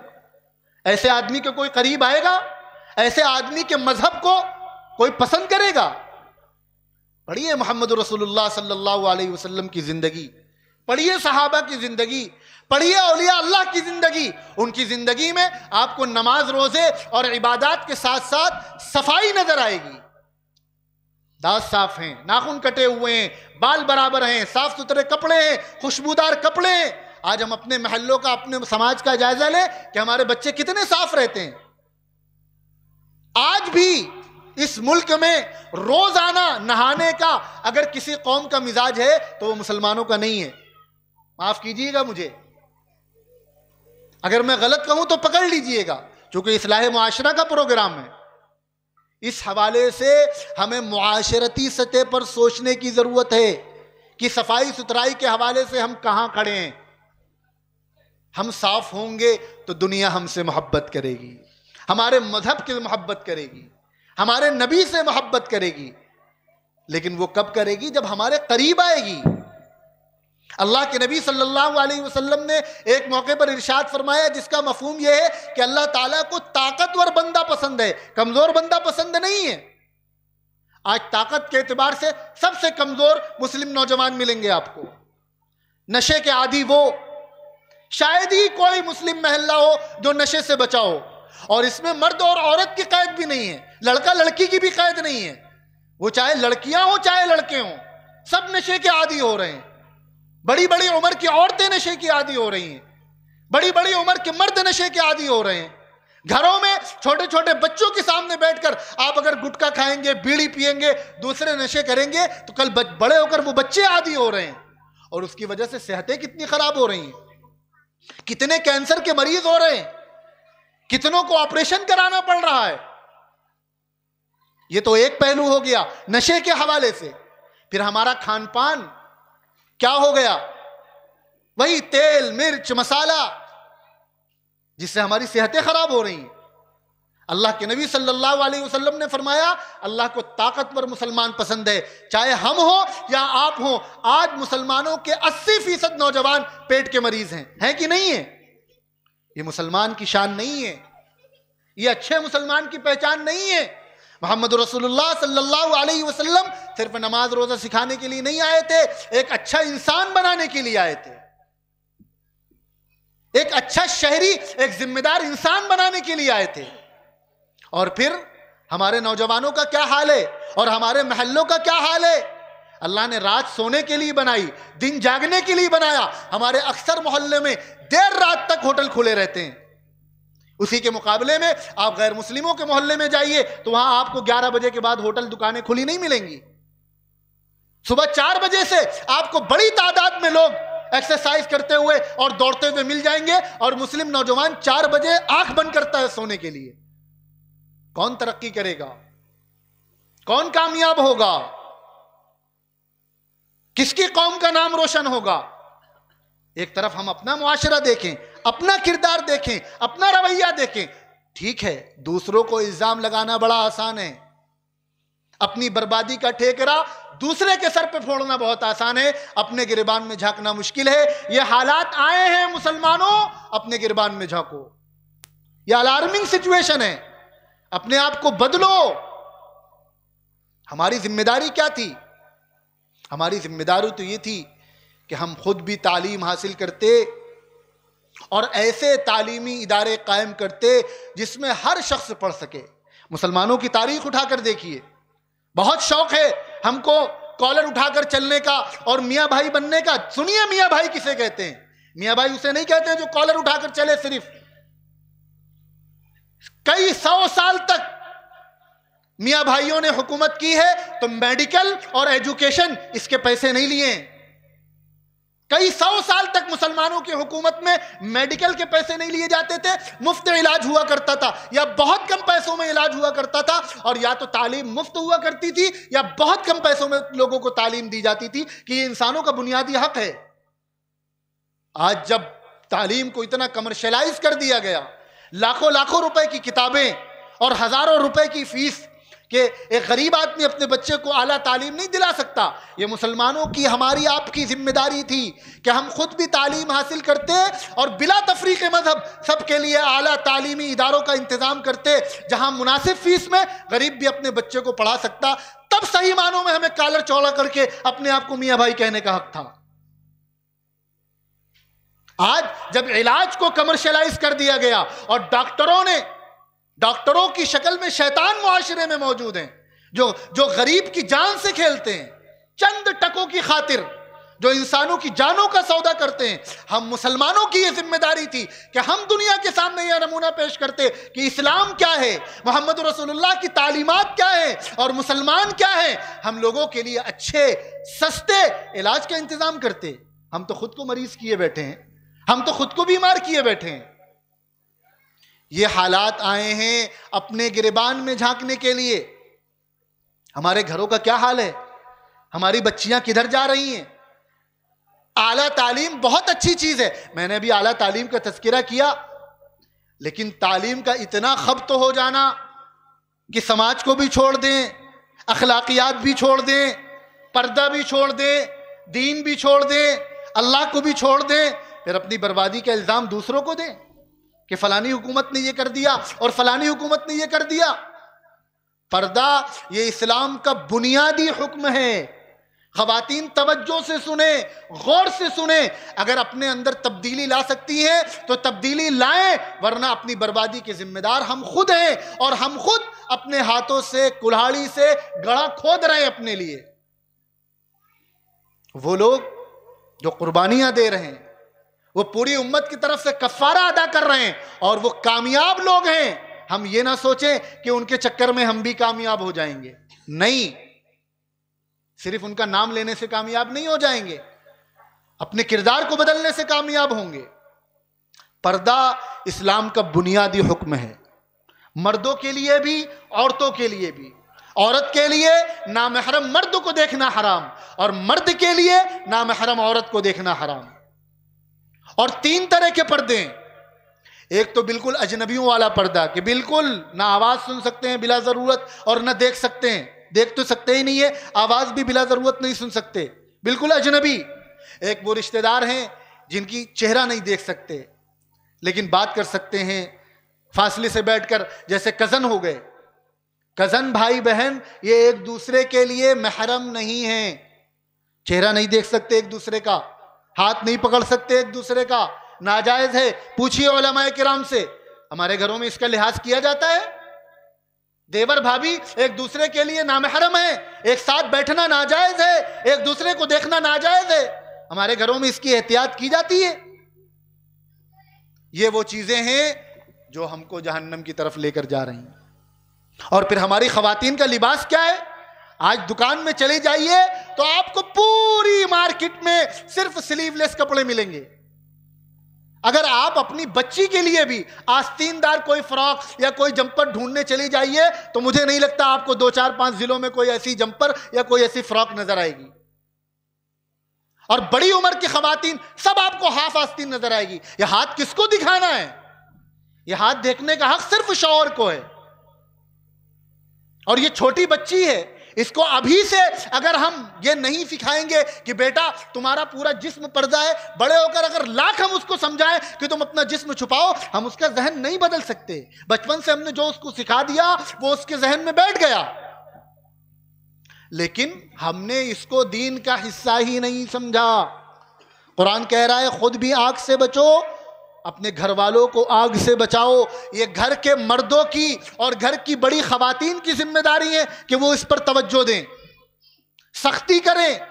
ऐसे आदमी के कोई करीब आएगा ऐसे आदमी के मजहब को कोई पसंद करेगा पढ़िए मोहम्मद रसूलुल्लाह सल्लल्लाहु अलैहि वसल्लम की जिंदगी पढ़िए सहाबा की जिंदगी पढ़िए अलिया अल्लाह की जिंदगी उनकी जिंदगी में आपको नमाज रोजे और इबादत के साथ साथ सफाई नजर आएगी दांत साफ हैं नाखून कटे हुए हैं बाल बराबर हैं साफ सुथरे कपड़े हैं खुशबूदार कपड़े हैं आज हम अपने महल्लों का अपने समाज का जायजा लें कि हमारे बच्चे कितने साफ रहते हैं आज भी इस मुल्क में रोजाना नहाने का अगर किसी कौम का मिजाज है तो वो मुसलमानों का नहीं है माफ कीजिएगा मुझे अगर मैं गलत कहूं तो पकड़ लीजिएगा क्योंकि इसलाह माशरा का प्रोग्राम है इस हवाले से हमें माशरती सतह पर सोचने की ज़रूरत है कि सफाई सुथराई के हवाले से हम कहाँ खड़े हैं हम साफ होंगे तो दुनिया हमसे मोहब्बत करेगी हमारे मजहब की मोहब्बत करेगी हमारे नबी से मोहब्बत करेगी लेकिन वो कब करेगी जब हमारे करीब आएगी अल्लाह के नबी सल्लल्लाहु अलैहि वसल्लम ने एक मौके पर इरशाद फरमाया जिसका मफहम यह है कि अल्लाह ताला को ताकतवर बंदा पसंद है कमज़ोर बंदा पसंद नहीं है आज ताकत के अतबार से सबसे कमज़ोर मुस्लिम नौजवान मिलेंगे आपको नशे के आदि वो शायद ही कोई मुस्लिम महल्ला हो जो नशे से बचा हो और इसमें मर्द और औरत की कैद भी नहीं है लड़का लड़की की भी कैद नहीं है वो चाहे लड़कियां हो चाहे लड़के हों सब नशे के आदि हो रहे हैं बड़ी बड़ी उम्र की औरतें नशे की आदि हो रही हैं बड़ी बड़ी उम्र के मर्द नशे के आदि हो रहे हैं घरों में छोटे छोटे बच्चों के सामने बैठकर आप अगर गुटखा खाएंगे बीड़ी पिएंगे दूसरे नशे करेंगे तो कल बड़े होकर वो बच्चे आदि हो रहे हैं और उसकी वजह से सेहतें कितनी खराब हो रही हैं कितने कैंसर के मरीज हो रहे हैं कितनों को ऑपरेशन कराना पड़ रहा है ये तो एक पहलू हो गया नशे के हवाले से फिर हमारा खान पान क्या हो गया वही तेल मिर्च मसाला जिससे हमारी सेहतें खराब हो रही हैं अल्लाह के नबी सल्लल्लाहु अलैहि वसल्लम ने फरमाया अल्लाह को ताकतवर मुसलमान पसंद है चाहे हम हो या आप हो आज मुसलमानों के 80 फीसद नौजवान पेट के मरीज हैं हैं कि नहीं है ये मुसलमान की शान नहीं है ये अच्छे मुसलमान की पहचान नहीं है मोहम्मद रसूलुल्लाह सल्लल्लाहु अलैहि वसल्लम सिर्फ नमाज रोज़ा सिखाने के लिए नहीं आए थे एक अच्छा इंसान बनाने के लिए आए थे एक अच्छा शहरी एक जिम्मेदार इंसान बनाने के लिए आए थे और फिर हमारे नौजवानों का क्या हाल है और हमारे महल्लों का क्या हाल है अल्लाह ने रात सोने के लिए बनाई दिन जागने के लिए बनाया हमारे अक्सर मोहल्ले में देर रात तक होटल खुले रहते हैं उसी के मुकाबले में आप गैर मुस्लिमों के मोहल्ले में जाइए तो वहां आपको 11 बजे के बाद होटल दुकानें खुली नहीं मिलेंगी सुबह चार बजे से आपको बड़ी तादाद में लोग एक्सरसाइज करते हुए और दौड़ते हुए मिल जाएंगे और मुस्लिम नौजवान चार बजे आंख बंद करता है सोने के लिए कौन तरक्की करेगा कौन कामयाब होगा किसकी कौम का नाम रोशन होगा एक तरफ हम अपना मुआशरा देखें अपना किरदार देखें अपना रवैया देखें ठीक है दूसरों को इल्जाम लगाना बड़ा आसान है अपनी बर्बादी का ठेकरा दूसरे के सर पे फोड़ना बहुत आसान है अपने गिरबान में झांकना मुश्किल है ये हालात आए हैं मुसलमानों अपने गिरबान में झांको ये अलार्मिंग सिचुएशन है अपने आप को बदलो हमारी जिम्मेदारी क्या थी हमारी जिम्मेदारी तो ये थी कि हम खुद भी तालीम हासिल करते और ऐसे तालीमी इदारे कायम करते जिसमें हर शख्स पढ़ सके मुसलमानों की तारीख उठाकर देखिए बहुत शौक है हमको कॉलर उठाकर चलने का और मियाँ भाई बनने का सुनिए मियाँ भाई किसे कहते हैं मियाँ भाई उसे नहीं कहते जो कॉलर उठाकर चले सिर्फ कई सौ साल तक मियाँ भाइयों ने हुकूमत की है तो मेडिकल और एजुकेशन इसके पैसे नहीं लिए हैं कई सौ साल तक मुसलमानों की हुकूमत में मेडिकल के पैसे नहीं लिए जाते थे मुफ्त इलाज हुआ करता था या बहुत कम पैसों में इलाज हुआ करता था और या तो तालीम मुफ्त हुआ करती थी या बहुत कम पैसों में लोगों को तालीम दी जाती थी कि ये इंसानों का बुनियादी हक है आज जब तालीम को इतना कमर्शलाइज कर दिया गया लाखों लाखों रुपए की किताबें और हजारों रुपए की फीस कि एक गरीब आदमी अपने बच्चे को आला तालीम नहीं दिला सकता ये मुसलमानों की हमारी आपकी जिम्मेदारी थी कि हम खुद भी तालीम हासिल करते और बिला तफरी मजहब सबके लिए आला तालीमी इदारों का इंतज़ाम करते जहां मुनासिब फीस में गरीब भी अपने बच्चे को पढ़ा सकता तब सही मानों में हमें कालर चौड़ा करके अपने आप को मियाँ भाई कहने का हक था आज जब इलाज को कमर्शलाइज कर दिया गया और डॉक्टरों ने डॉक्टरों की शक्ल में शैतान मुआशरे में मौजूद हैं जो जो गरीब की जान से खेलते हैं चंद टकों की खातिर जो इंसानों की जानों का सौदा करते हैं हम मुसलमानों की यह जिम्मेदारी थी कि हम दुनिया के सामने यह नमूना पेश करते कि इस्लाम क्या है मोहम्मद रसूलुल्लाह की तालीमत क्या है और मुसलमान क्या है हम लोगों के लिए अच्छे सस्ते इलाज का इंतज़ाम करते हम तो खुद को मरीज़ किए बैठे हैं हम तो खुद को बीमार किए बैठे हैं ये हालात आए हैं अपने गिरबान में झांकने के लिए हमारे घरों का क्या हाल है हमारी बच्चियां किधर जा रही हैं आला तालीम बहुत अच्छी चीज़ है मैंने भी आला तालीम का तस्करा किया लेकिन तालीम का इतना खब तो हो जाना कि समाज को भी छोड़ दें अखलाकियात भी छोड़ दें पर्दा भी छोड़ दें दीन भी छोड़ दें अल्लाह को भी छोड़ दें फिर अपनी बर्बादी का इल्ज़ाम दूसरों को दें कि फलानी हुकूमत ने यह कर दिया और फलानी हुकूमत ने यह कर दिया पर्दा ये इस्लाम का बुनियादी हुक्म है खातन तवज्जो से सुने गौर से सुने अगर अपने अंदर तब्दीली ला सकती हैं तो तब्दीली लाएं वरना अपनी बर्बादी के जिम्मेदार हम खुद हैं और हम खुद अपने हाथों से कुल्हाड़ी से गड़ा खोद रहे हैं अपने लिए वो लोग जो कुर्बानियां दे रहे हैं वो पूरी उम्मत की तरफ से कफारा अदा कर रहे हैं और वो कामयाब लोग हैं हम ये ना सोचें कि उनके चक्कर में हम भी कामयाब हो जाएंगे नहीं सिर्फ उनका नाम लेने से कामयाब नहीं हो जाएंगे अपने किरदार को बदलने से कामयाब होंगे पर्दा इस्लाम का बुनियादी हुक्म है मर्दों के लिए भी औरतों के लिए भी औरत के लिए नामहरम मर्द को देखना हराम और मर्द के लिए नामहरम औरत को देखना हराम और तीन तरह के पर्दे एक तो बिल्कुल अजनबियों वाला पर्दा कि बिल्कुल ना आवाज़ सुन सकते हैं बिला ज़रूरत और ना देख सकते हैं देख तो सकते ही नहीं है आवाज़ भी बिला ज़रूरत नहीं सुन सकते बिल्कुल अजनबी एक वो रिश्तेदार हैं जिनकी चेहरा नहीं देख सकते लेकिन बात कर सकते हैं फासले से बैठकर जैसे कज़न हो गए कज़न भाई बहन ये एक दूसरे के लिए महरम नहीं है चेहरा नहीं देख सकते एक दूसरे का हाथ नहीं पकड़ सकते एक दूसरे का नाजायज है पूछिए ओलमा किराम से हमारे घरों में इसका लिहाज किया जाता है देवर भाभी एक दूसरे के लिए नामहरम है एक साथ बैठना नाजायज है एक दूसरे को देखना नाजायज है हमारे घरों में इसकी एहतियात की जाती है ये वो चीजें हैं जो हमको जहन्नम की तरफ लेकर जा रही हैं और फिर हमारी खातन का लिबास क्या है आज दुकान में चले जाइए तो आपको पूरी मार्केट में सिर्फ स्लीवलेस कपड़े मिलेंगे अगर आप अपनी बच्ची के लिए भी आस्तीनदार कोई फ्रॉक या कोई जंपर ढूंढने चली जाइए तो मुझे नहीं लगता आपको दो चार पांच जिलों में कोई ऐसी जंपर या कोई ऐसी फ्रॉक नजर आएगी और बड़ी उम्र की खातन सब आपको हाफ आस्तीन नजर आएगी यह हाथ किसको दिखाना है यह हाथ देखने का हक हाँ सिर्फ शौहर को है और यह छोटी बच्ची है इसको अभी से अगर हम ये नहीं सिखाएंगे कि बेटा तुम्हारा पूरा जिस्म पर्दा है बड़े होकर अगर लाख हम उसको समझाएं कि तुम अपना जिस्म छुपाओ हम उसका जहन नहीं बदल सकते बचपन से हमने जो उसको सिखा दिया वो उसके जहन में बैठ गया लेकिन हमने इसको दीन का हिस्सा ही नहीं समझा कुरान कह रहा है खुद भी आग से बचो अपने घर वालों को आग से बचाओ ये घर के मर्दों की और घर की बड़ी खवतिन की जिम्मेदारी है कि वो इस पर तवज्जो दें सख्ती करें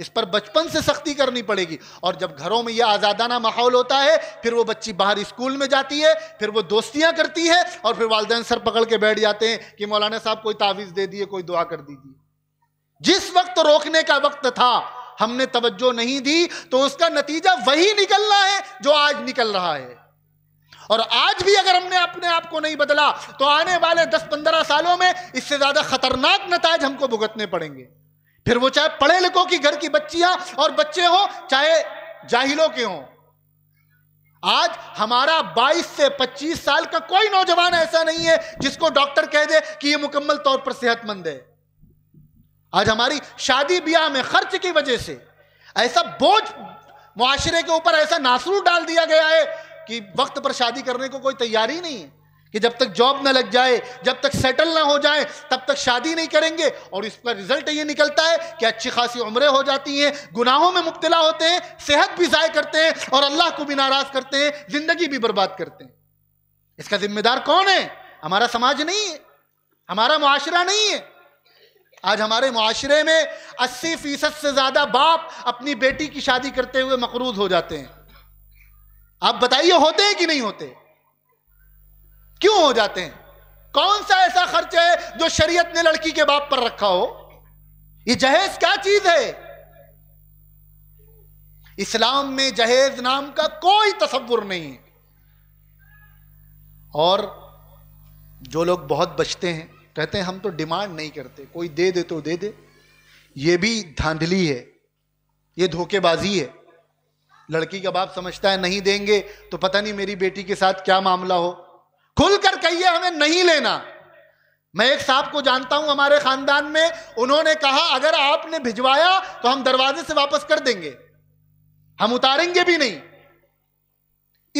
इस पर बचपन से सख्ती करनी पड़ेगी और जब घरों में यह आज़ादाना माहौल होता है फिर वो बच्ची बाहर स्कूल में जाती है फिर वो दोस्तियाँ करती है और फिर वालदे सर पकड़ के बैठ जाते हैं कि मौलाना साहब कोई तावीज़ दे दिए कोई दुआ कर दीजिए जिस वक्त रोकने का वक्त था हमने तवज्जो नहीं दी तो उसका नतीजा वही निकलना है जो आज निकल रहा है और आज भी अगर हमने अपने आप को नहीं बदला तो आने वाले 10-15 सालों में इससे ज़्यादा खतरनाक नतज हमको भुगतने पड़ेंगे फिर वो चाहे पढ़े लिखो की घर की बच्चियां और बच्चे हो चाहे जाहिलों के हों आज हमारा 22 से 25 साल का कोई नौजवान ऐसा नहीं है जिसको डॉक्टर कह दे कि ये मुकम्मल तौर पर सेहतमंद है आज हमारी शादी ब्याह में खर्च की वजह से ऐसा बोझ मुआशरे के ऊपर ऐसा नासरू डाल दिया गया है कि वक्त पर शादी करने को कोई तैयारी नहीं है कि जब तक जॉब ना लग जाए जब तक सेटल ना हो जाए तब तक शादी नहीं करेंगे और इसका रिजल्ट ये निकलता है कि अच्छी खासी उम्रें हो जाती हैं गुनाहों में मुब्तला होते हैं सेहत भी ज़ाय करते हैं और अल्लाह को भी नाराज़ करते हैं ज़िंदगी भी बर्बाद करते हैं इसका जिम्मेदार कौन है हमारा समाज नहीं है हमारा मुआशरा नहीं है आज हमारे माशरे में 80 फीसद से ज़्यादा बाप अपनी बेटी की शादी करते हुए मकरूज हो जाते हैं आप बताइए होते हैं कि नहीं होते क्यों हो जाते हैं कौन सा ऐसा खर्च है जो शरीयत ने लड़की के बाप पर रखा हो ये जहेज क्या चीज है इस्लाम में जहेज नाम का कोई तस्वुर नहीं है और जो लोग बहुत बचते हैं कहते हैं हम तो डिमांड नहीं करते कोई दे दे तो दे दे ये भी धांधली है ये धोखेबाजी है लड़की का बाप समझता है नहीं देंगे तो पता नहीं मेरी बेटी के साथ क्या मामला हो खुलकर कहिए हमें नहीं लेना मैं एक साहब को जानता हूं हमारे खानदान में उन्होंने कहा अगर आपने भिजवाया तो हम दरवाजे से वापस कर देंगे हम उतारेंगे भी नहीं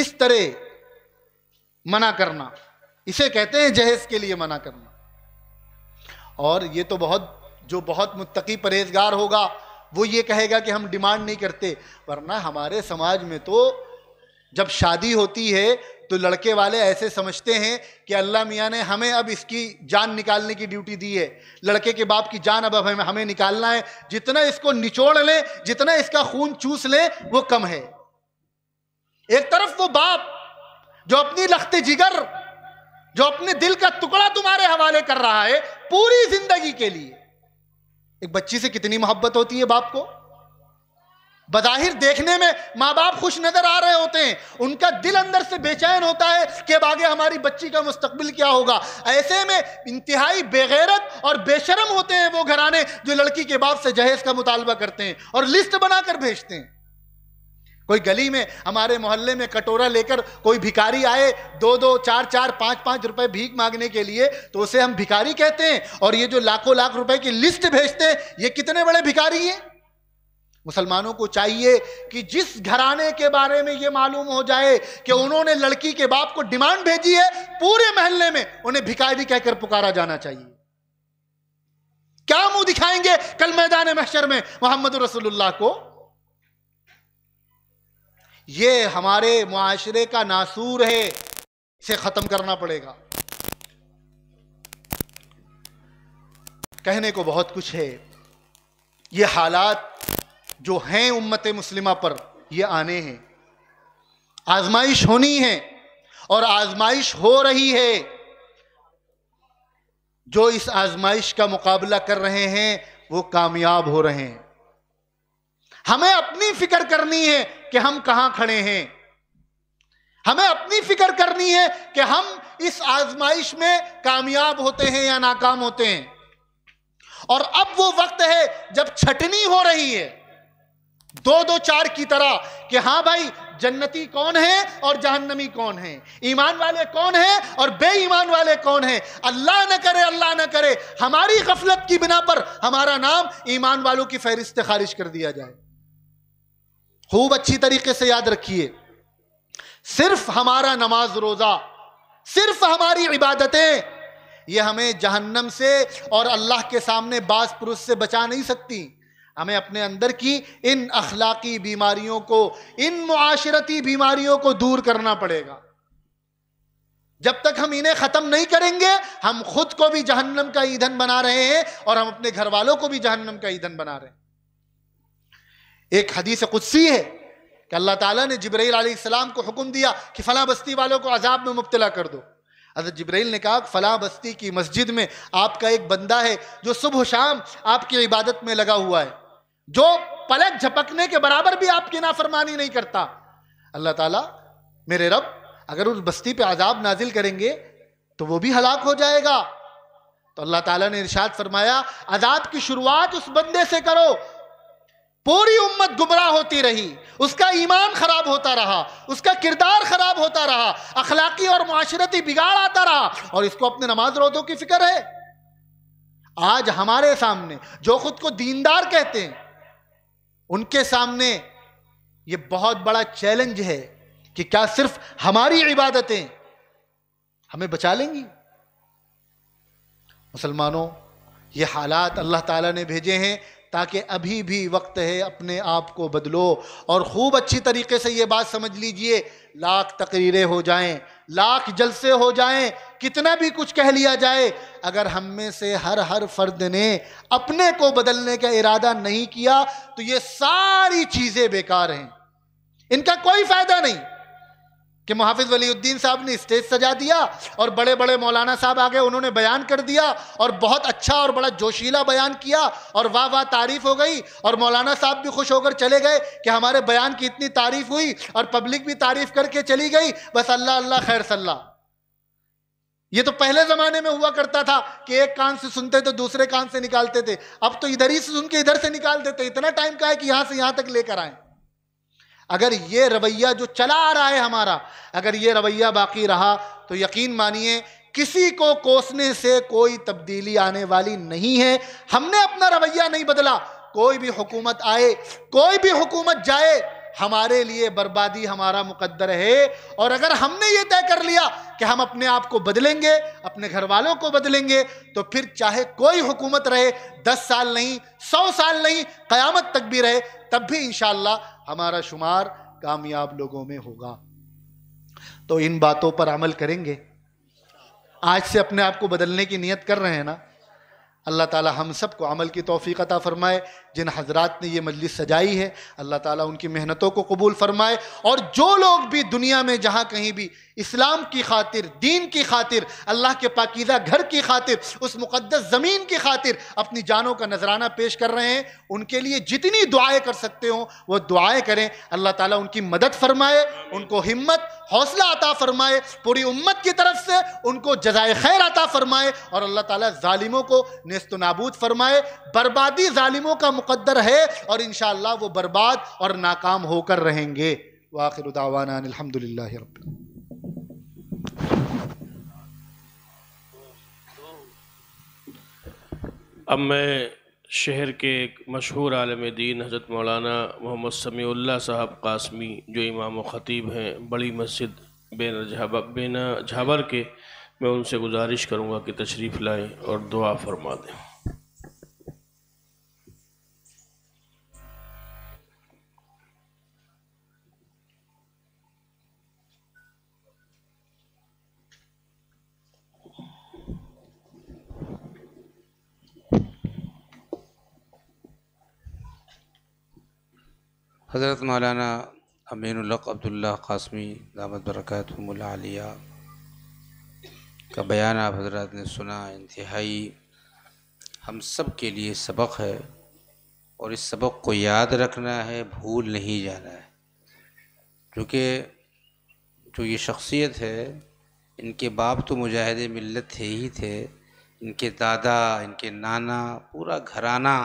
इस तरह मना करना इसे कहते हैं जहेज के लिए मना करना और ये तो बहुत जो बहुत मुतकी परहेजगार होगा वो ये कहेगा कि हम डिमांड नहीं करते वरना हमारे समाज में तो जब शादी होती है तो लड़के वाले ऐसे समझते हैं कि अल्लाह मियाँ ने हमें अब इसकी जान निकालने की ड्यूटी दी है लड़के के बाप की जान अब हमें हमें निकालना है जितना इसको निचोड़ लें जितना इसका खून चूस लें वो कम है एक तरफ वो बाप जो अपनी लखते जिगर जो अपने दिल का टुकड़ा तुम्हारे हवाले कर रहा है पूरी जिंदगी के लिए एक बच्ची से कितनी मोहब्बत होती है बाप को बजाहिर देखने में माँ बाप खुश नजर आ रहे होते हैं उनका दिल अंदर से बेचैन होता है कि अब आगे हमारी बच्ची का मुस्तकबिल क्या होगा ऐसे में इंतहाई बेगैरत और बेशरम होते हैं वो घराने जो लड़की के बाप से जहेज का मुतालबा करते हैं और लिस्ट बनाकर भेजते हैं कोई गली में हमारे मोहल्ले में कटोरा लेकर कोई भिखारी आए दो दो चार चार पाँच पाँच रुपए भीख मांगने के लिए तो उसे हम भिखारी कहते हैं और ये जो लाखों लाख रुपए की लिस्ट भेजते हैं ये कितने बड़े भिखारी हैं मुसलमानों को चाहिए कि जिस घराने के बारे में ये मालूम हो जाए कि उन्होंने लड़की के बाप को डिमांड भेजी है पूरे महल्ले में उन्हें भिखारी कहकर पुकारा जाना चाहिए क्या मुंह दिखाएंगे कल मैदान महशर में मोहम्मद रसुल्लाह को ये हमारे माशरे का नासूर है इसे ख़त्म करना पड़ेगा कहने को बहुत कुछ है ये हालात जो हैं उम्मत मुस्लिमा पर ये आने हैं आजमाइश होनी है और आजमाइश हो रही है जो इस आजमाइश का मुकाबला कर रहे हैं वो कामयाब हो रहे हैं हमें अपनी फिक्र करनी है कि हम कहां खड़े हैं हमें अपनी फिक्र करनी है कि हम इस आजमाइश में कामयाब होते हैं या नाकाम होते हैं और अब वो वक्त है जब छटनी हो रही है दो दो चार की तरह कि हां भाई जन्नती कौन है और जहन्नमी कौन है ईमान वाले कौन है और बेईमान वाले कौन है अल्लाह न करे अल्लाह न करे हमारी गफलत की बिना पर हमारा नाम ईमान वालों की फहरिस्त खारिज कर दिया जाए खूब अच्छी तरीके से याद रखिए सिर्फ हमारा नमाज रोज़ा सिर्फ हमारी इबादतें ये हमें जहन्नम से और अल्लाह के सामने बास पुरुष से बचा नहीं सकती हमें अपने अंदर की इन अखलाकी बीमारियों को इन माशरती बीमारियों को दूर करना पड़ेगा जब तक हम इन्हें ख़त्म नहीं करेंगे हम खुद को भी जहन्नम का ईंधन बना रहे हैं और हम अपने घर वालों को भी जहन्नम का ईंधन बना रहे हैं एक हदीस कुदसी है कि अल्लाह ताला ने जब्रैल आसमाम को हुक्म दिया कि फ़लाँ बस्ती वालों को अजाब में मुबतला कर दो अजर जब्रैल ने कहा फ़लाँ बस्ती की मस्जिद में आपका एक बंदा है जो सुबह शाम आपकी इबादत में लगा हुआ है जो पलक झपकने के बराबर भी आपकी नाफरमानी नहीं करता अल्लाह ताला मेरे रब अगर उस बस्ती पे आजाब नाजिल करेंगे तो वो भी हलाक हो जाएगा तो अल्लाह ताला ने इरशाद फरमाया आजाब की शुरुआत उस बंदे से करो पूरी उम्मत गुमराह होती रही उसका ईमान खराब होता रहा उसका किरदार खराब होता रहा अखलाकी और माशरती बिगाड़ आता रहा और इसको अपने नमाज रोदों की फिक्र है आज हमारे सामने जो खुद को दीनदार कहते हैं उनके सामने ये बहुत बड़ा चैलेंज है कि क्या सिर्फ हमारी इबादतें हमें बचा लेंगी मुसलमानों ये हालात अल्लाह ताला ने भेजे हैं ताकि अभी भी वक्त है अपने आप को बदलो और ख़ूब अच्छी तरीके से ये बात समझ लीजिए लाख तकरीरें हो जाएं लाख जलसे हो जाएं कितना भी कुछ कह लिया जाए अगर हम में से हर हर फर्द ने अपने को बदलने का इरादा नहीं किया तो ये सारी चीज़ें बेकार हैं इनका कोई फ़ायदा नहीं कि मुहाफिज वलीउद्दीन साहब ने स्टेज सजा दिया और बड़े बड़े मौलाना साहब आ गए उन्होंने बयान कर दिया और बहुत अच्छा और बड़ा जोशीला बयान किया और वाह वाह तारीफ़ हो गई और मौलाना साहब भी खुश होकर चले गए कि हमारे बयान की इतनी तारीफ़ हुई और पब्लिक भी तारीफ़ करके चली गई बस अल्लाह अल्लाह खैर सल्ला ये तो पहले ज़माने में हुआ करता था कि एक कान से सुनते तो दूसरे कान से निकालते थे अब तो इधर ही से सुन के इधर से निकाल देते इतना टाइम का है कि यहाँ से यहाँ तक लेकर आए अगर ये रवैया जो चला आ रहा है हमारा अगर ये रवैया बाकी रहा तो यकीन मानिए किसी को कोसने से कोई तब्दीली आने वाली नहीं है हमने अपना रवैया नहीं बदला कोई भी हुकूमत आए कोई भी हुकूमत जाए हमारे लिए बर्बादी हमारा मुकद्दर है और अगर हमने ये तय कर लिया कि हम अपने आप को बदलेंगे अपने घर वालों को बदलेंगे तो फिर चाहे कोई हुकूमत रहे दस साल नहीं सौ साल नहीं क़यामत तक भी रहे तब भी इन हमारा शुमार कामयाब लोगों में होगा तो इन बातों पर अमल करेंगे आज से अपने आप को बदलने की नीयत कर रहे हैं ना अल्लाह ताला हम सब को अमल की तोफ़ी अता फ़रमाए जिन हजरात ने ये मजलिस सजाई है अल्लाह ताला उनकी मेहनतों को कबूल फ़रमाए और जो लोग भी दुनिया में जहाँ कहीं भी इस्लाम की खातिर दीन की खातिर अल्लाह के पाकिदा घर की खातिर उस मुक़दस ज़मीन की खातिर अपनी जानों का नजराना पेश कर रहे हैं उनके लिए जितनी दुआएँ कर सकते हों वह दुआएँ करें अल्लाह ताली उनकी मदद फ़रमाए उनको हिम्मत हौसला अता फरमाए पूरी उम्मत की तरफ से उनको जजाय खैर अता फरमाए और अल्लाह ताला जालिमों को नेस्त नाबूद फरमाए बर्बादी जालिमों का मुकद्दर है और इन वो बर्बाद और नाकाम होकर रहेंगे वाखिर उदावाना अलहमदिल्ला अब मैं शहर के एक मशहूर आलम दीन हज़रत मौलाना मोहम्मद समीउल्ला साहब कासमी जो इमाम ख़तीब हैं बड़ी मस्जिद बेन झाबा बेना झाबर के मैं उनसे गुजारिश करूँगा कि तशरीफ़ लाएँ और दुआ फरमा दें हज़रत मौलाना अमीनक अब्दुल्ला कासमी दामद बरकत आलिया का बयान आप हजरत ने सुना इंतहाई हम सब के लिए सबक है और इस सबक को याद रखना है भूल नहीं जाना है क्योंकि जो ये शख्सियत है इनके बाप तो मुजाहिद मिलत थे ही थे इनके दादा इनके नाना पूरा घराना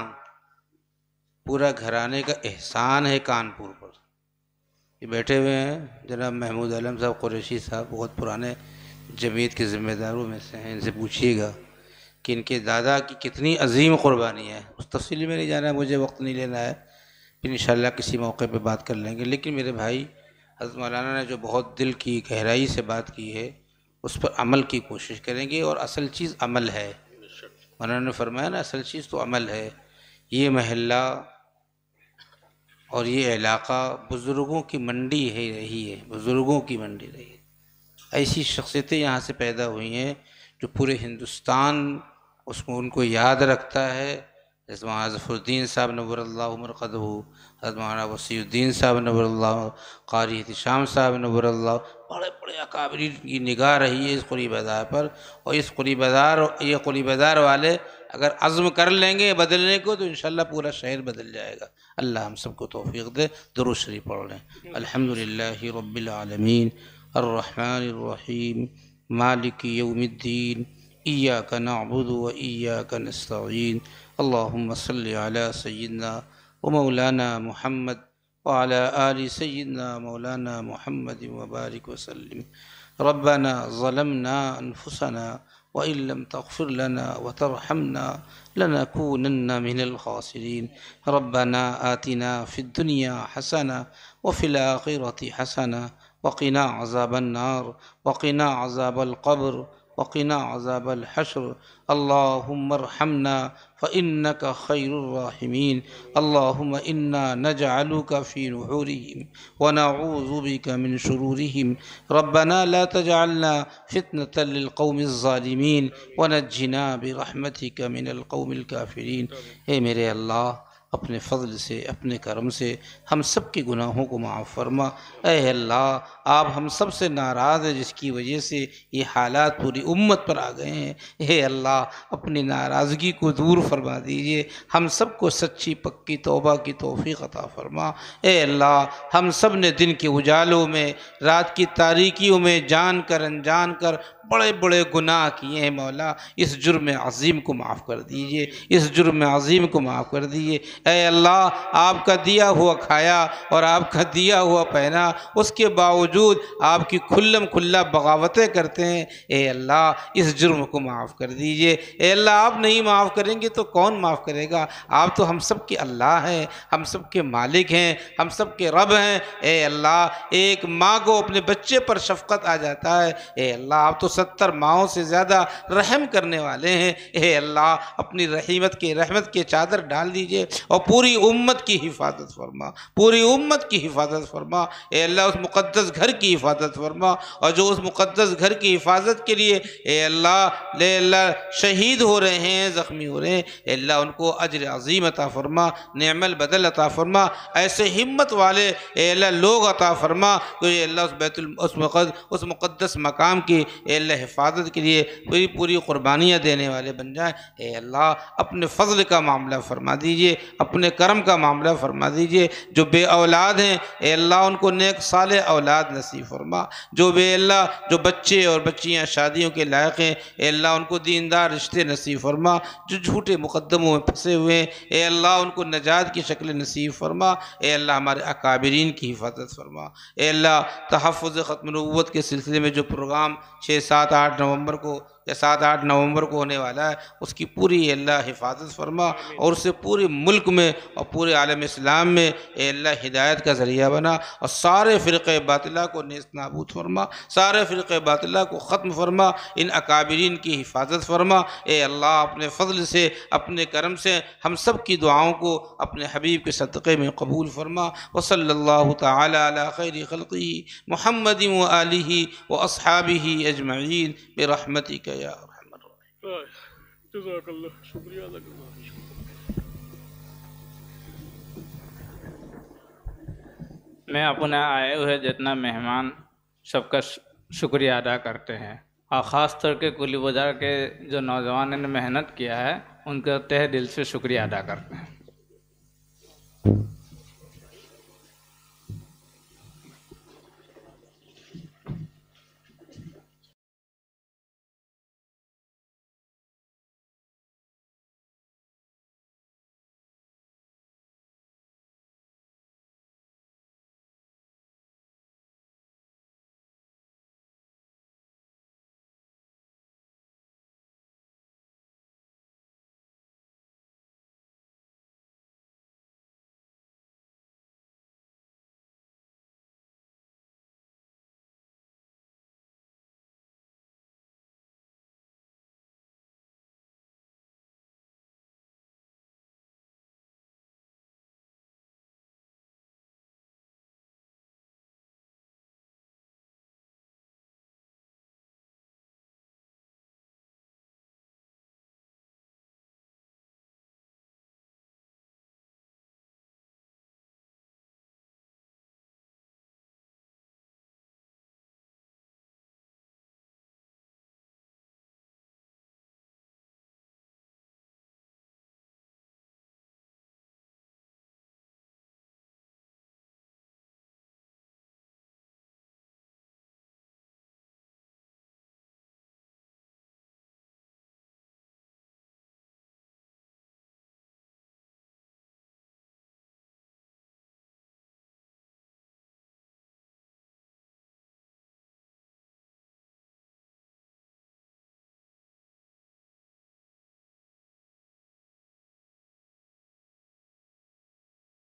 पूरा घराने का एहसान है कानपुर पर ये बैठे हुए हैं जनाब महमूद आलम साहब कुरैशी साहब बहुत पुराने जमीत के ज़िम्मेदारों में से हैं इनसे पूछिएगा कि इनके दादा की कितनी अजीम क़ुरबानी है उस तफसील में नहीं जाना है मुझे वक्त नहीं लेना है फिर इन किसी मौके पर बात कर लेंगे लेकिन मेरे भाई हजरत मौलाना ने जो बहुत दिल की गहराई से बात की है उस पर अमल की कोशिश करेंगे और असल चीज़ अमल है मौलाना ने फरमाया ना असल चीज़ तो अमल है ये महल्ला और ये इलाका बुज़ुर्गों की मंडी है रही है बुज़ुर्गों की मंडी रही है ऐसी शख्सियतें यहाँ से पैदा हुई हैं जो पूरे हिंदुस्तान उसको उनको याद रखता है जैसे वहाँ ज़फ़रुद्दीन साहब नबरल्ला उमर कदबू हजमाना वसीुद्दीन साहब नबरल्ला कारी शाम साहब नबरल्ला बड़े बड़े अकाबरी की निगाह रही है इस कुली बाज़ार पर और इस कुली बाज़ार ये कुली बाज़ार वाले अगर अज़म कर लेंगे बदलने को तो इन पूरा शहर बदल जाएगा अल्लाह हम सबको तोफ़ी दे दुरुशरी पढ़ लें अलहमदिल्ला रबालमीन अर्रहमानरहीम मालिक यौमद्दीन ईया का नाबुद ईया का नस्तीन अल्लाम सैदना व मौलाना महमद وعلى आल سيدنا मौलाना महमद وبارك वसलम ربنا ظلمنا أنفسنا وإن لم تغفر لنا وترحمنا لنكونن من الخاسرين ربنا آتنا في الدنيا حسنة وفي الآخرة حسنة وقنا عذاب النار وقنا عذاب القبر वक़ीना अजाबल हशर अल्लामरहमना फ़िन का खैरमीन अल्लाम इन्ना नजालू का फ़िर हरीम व नाऊज़ुबी का मिन शरूरीम रबना ला तजालना फ़ितनतलकौमज़ालमीन व नजना बरहमती का मिनलकौमिलकाफ़रीन ए मेरे अल्लाह अपने फ़जल से अपने करम से हम सब के गुनाहों को माफ़ फरमा ए अल्लाह आप हम सब से नाराज़ हैं जिसकी वजह से ये हालात पूरी उम्मत पर आ गए हैं हे अल्लाह अपनी नाराज़गी को दूर फरमा दीजिए हम सब को सच्ची पक्की तोबा की तोफ़ी अता फरमा ए अल्लाह हम सब ने दिन के उजालों में रात की तारीकियों में जान कर अनजान कर बड़े बड़े गुनाह किए हैं मौला इस जुर्म अज़ीम को माफ़ कर दीजिए इस जुर्म अज़ीम को माफ़ कर दीजिए ए अल्लाह आपका दिया हुआ खाया और आपका दिया हुआ पहना उसके बावजूद आपकी खुल्लम खुल्ला बगावतें करते हैं ए अल्लाह इस जुर्म को माफ़ कर दीजिए ए अल्लाह आप नहीं माफ़ करेंगे तो कौन माफ़ करेगा आप तो हम सब के अल्लाह हैं हम सब के मालिक हैं हम सब के रब हैं ए अल्लाह एक माँ को अपने बच्चे पर शफकत आ जाता है ए अल्लाह आप तो सत्तर माओं से ज़्यादा रहम करने वाले हैं हे अल्लाह अपनी रहीमत के रहमत के चादर डाल दीजिए और पूरी उम्मत की हिफाजत फरमा पूरी उम्मत की हिफाजत फरमा अल्लाह उस मुक़दस घर की हिफाजत फरमा और जो उस मुक़दस घर की हिफाजत के लिए अल्लाह ले अल्लाह शहीद हो रहे हैं ज़ख्मी हो रहे हैं अल्लाह उनको अजर अजीम अता फरमा नमल बदल अता फरमा ऐसे हिम्मत वाले ए अल्लाह लोग अता फरमा तो ये अल्लाह उस बैतुल उस मुक़द उस मुक़दस मकाम की अल्लाह हिफाजत के लिए पूरी पूरी कुर्बानियाँ देने वाले बन जाएँ ए अल्लाह अपने फ़ज़ल का मामला फरमा दीजिए अपने कर्म का मामला फरमा दीजिए जो बे औलाद हैं ए अल्लाह उनको नेक साल औलाद नसीब फरमा जो बे अल्लाह जो बच्चे और बच्चियाँ शादियों के लायक हैं ए अल्लाह उनको दीनदार रिश्ते नसीब फरमा जो झूठे मुकदमों में फंसे हुए हैं ए अल्लाह उनको नजात की शक्ल नसीब फरमा ए अल्लाह हमारे अकाबरीन की हिफाजत फरमा ए अल्लाह तहफ़ ख़त्मत के सिलसिले में जो प्रोग्राम छः साल सात आठ नवंबर को या सात आठ नवंबर को होने वाला है उसकी पूरी अल्लाह हिफाजत फरमा और उससे पूरे मुल्क में और पूरे आलम इस्लाम में अल्लाह हिदायत का ज़रिया बना और सारे फ़िरक़ बातला को नेस्त नाबूद फरमा सारे फ़िरक़ बातला को ख़त्म फरमा इन अकाबरीन की हिफाजत फरमा ए अल्लाह अपने फ़जल से अपने करम से हम सब की दुआओं को अपने हबीब के सदक़े में कबूल फरमा वसल्ला तैर खलकी महमदी व आलि व असहाबी अजमैन बरहमती या रहमान मैं अपने आए हुए जितना मेहमान सबका शुक्रिया अदा करते हैं और ख़ास तौर के कुली बाजार के जो नौजवान ने मेहनत किया है उनका तह दिल से शुक्रिया अदा करते हैं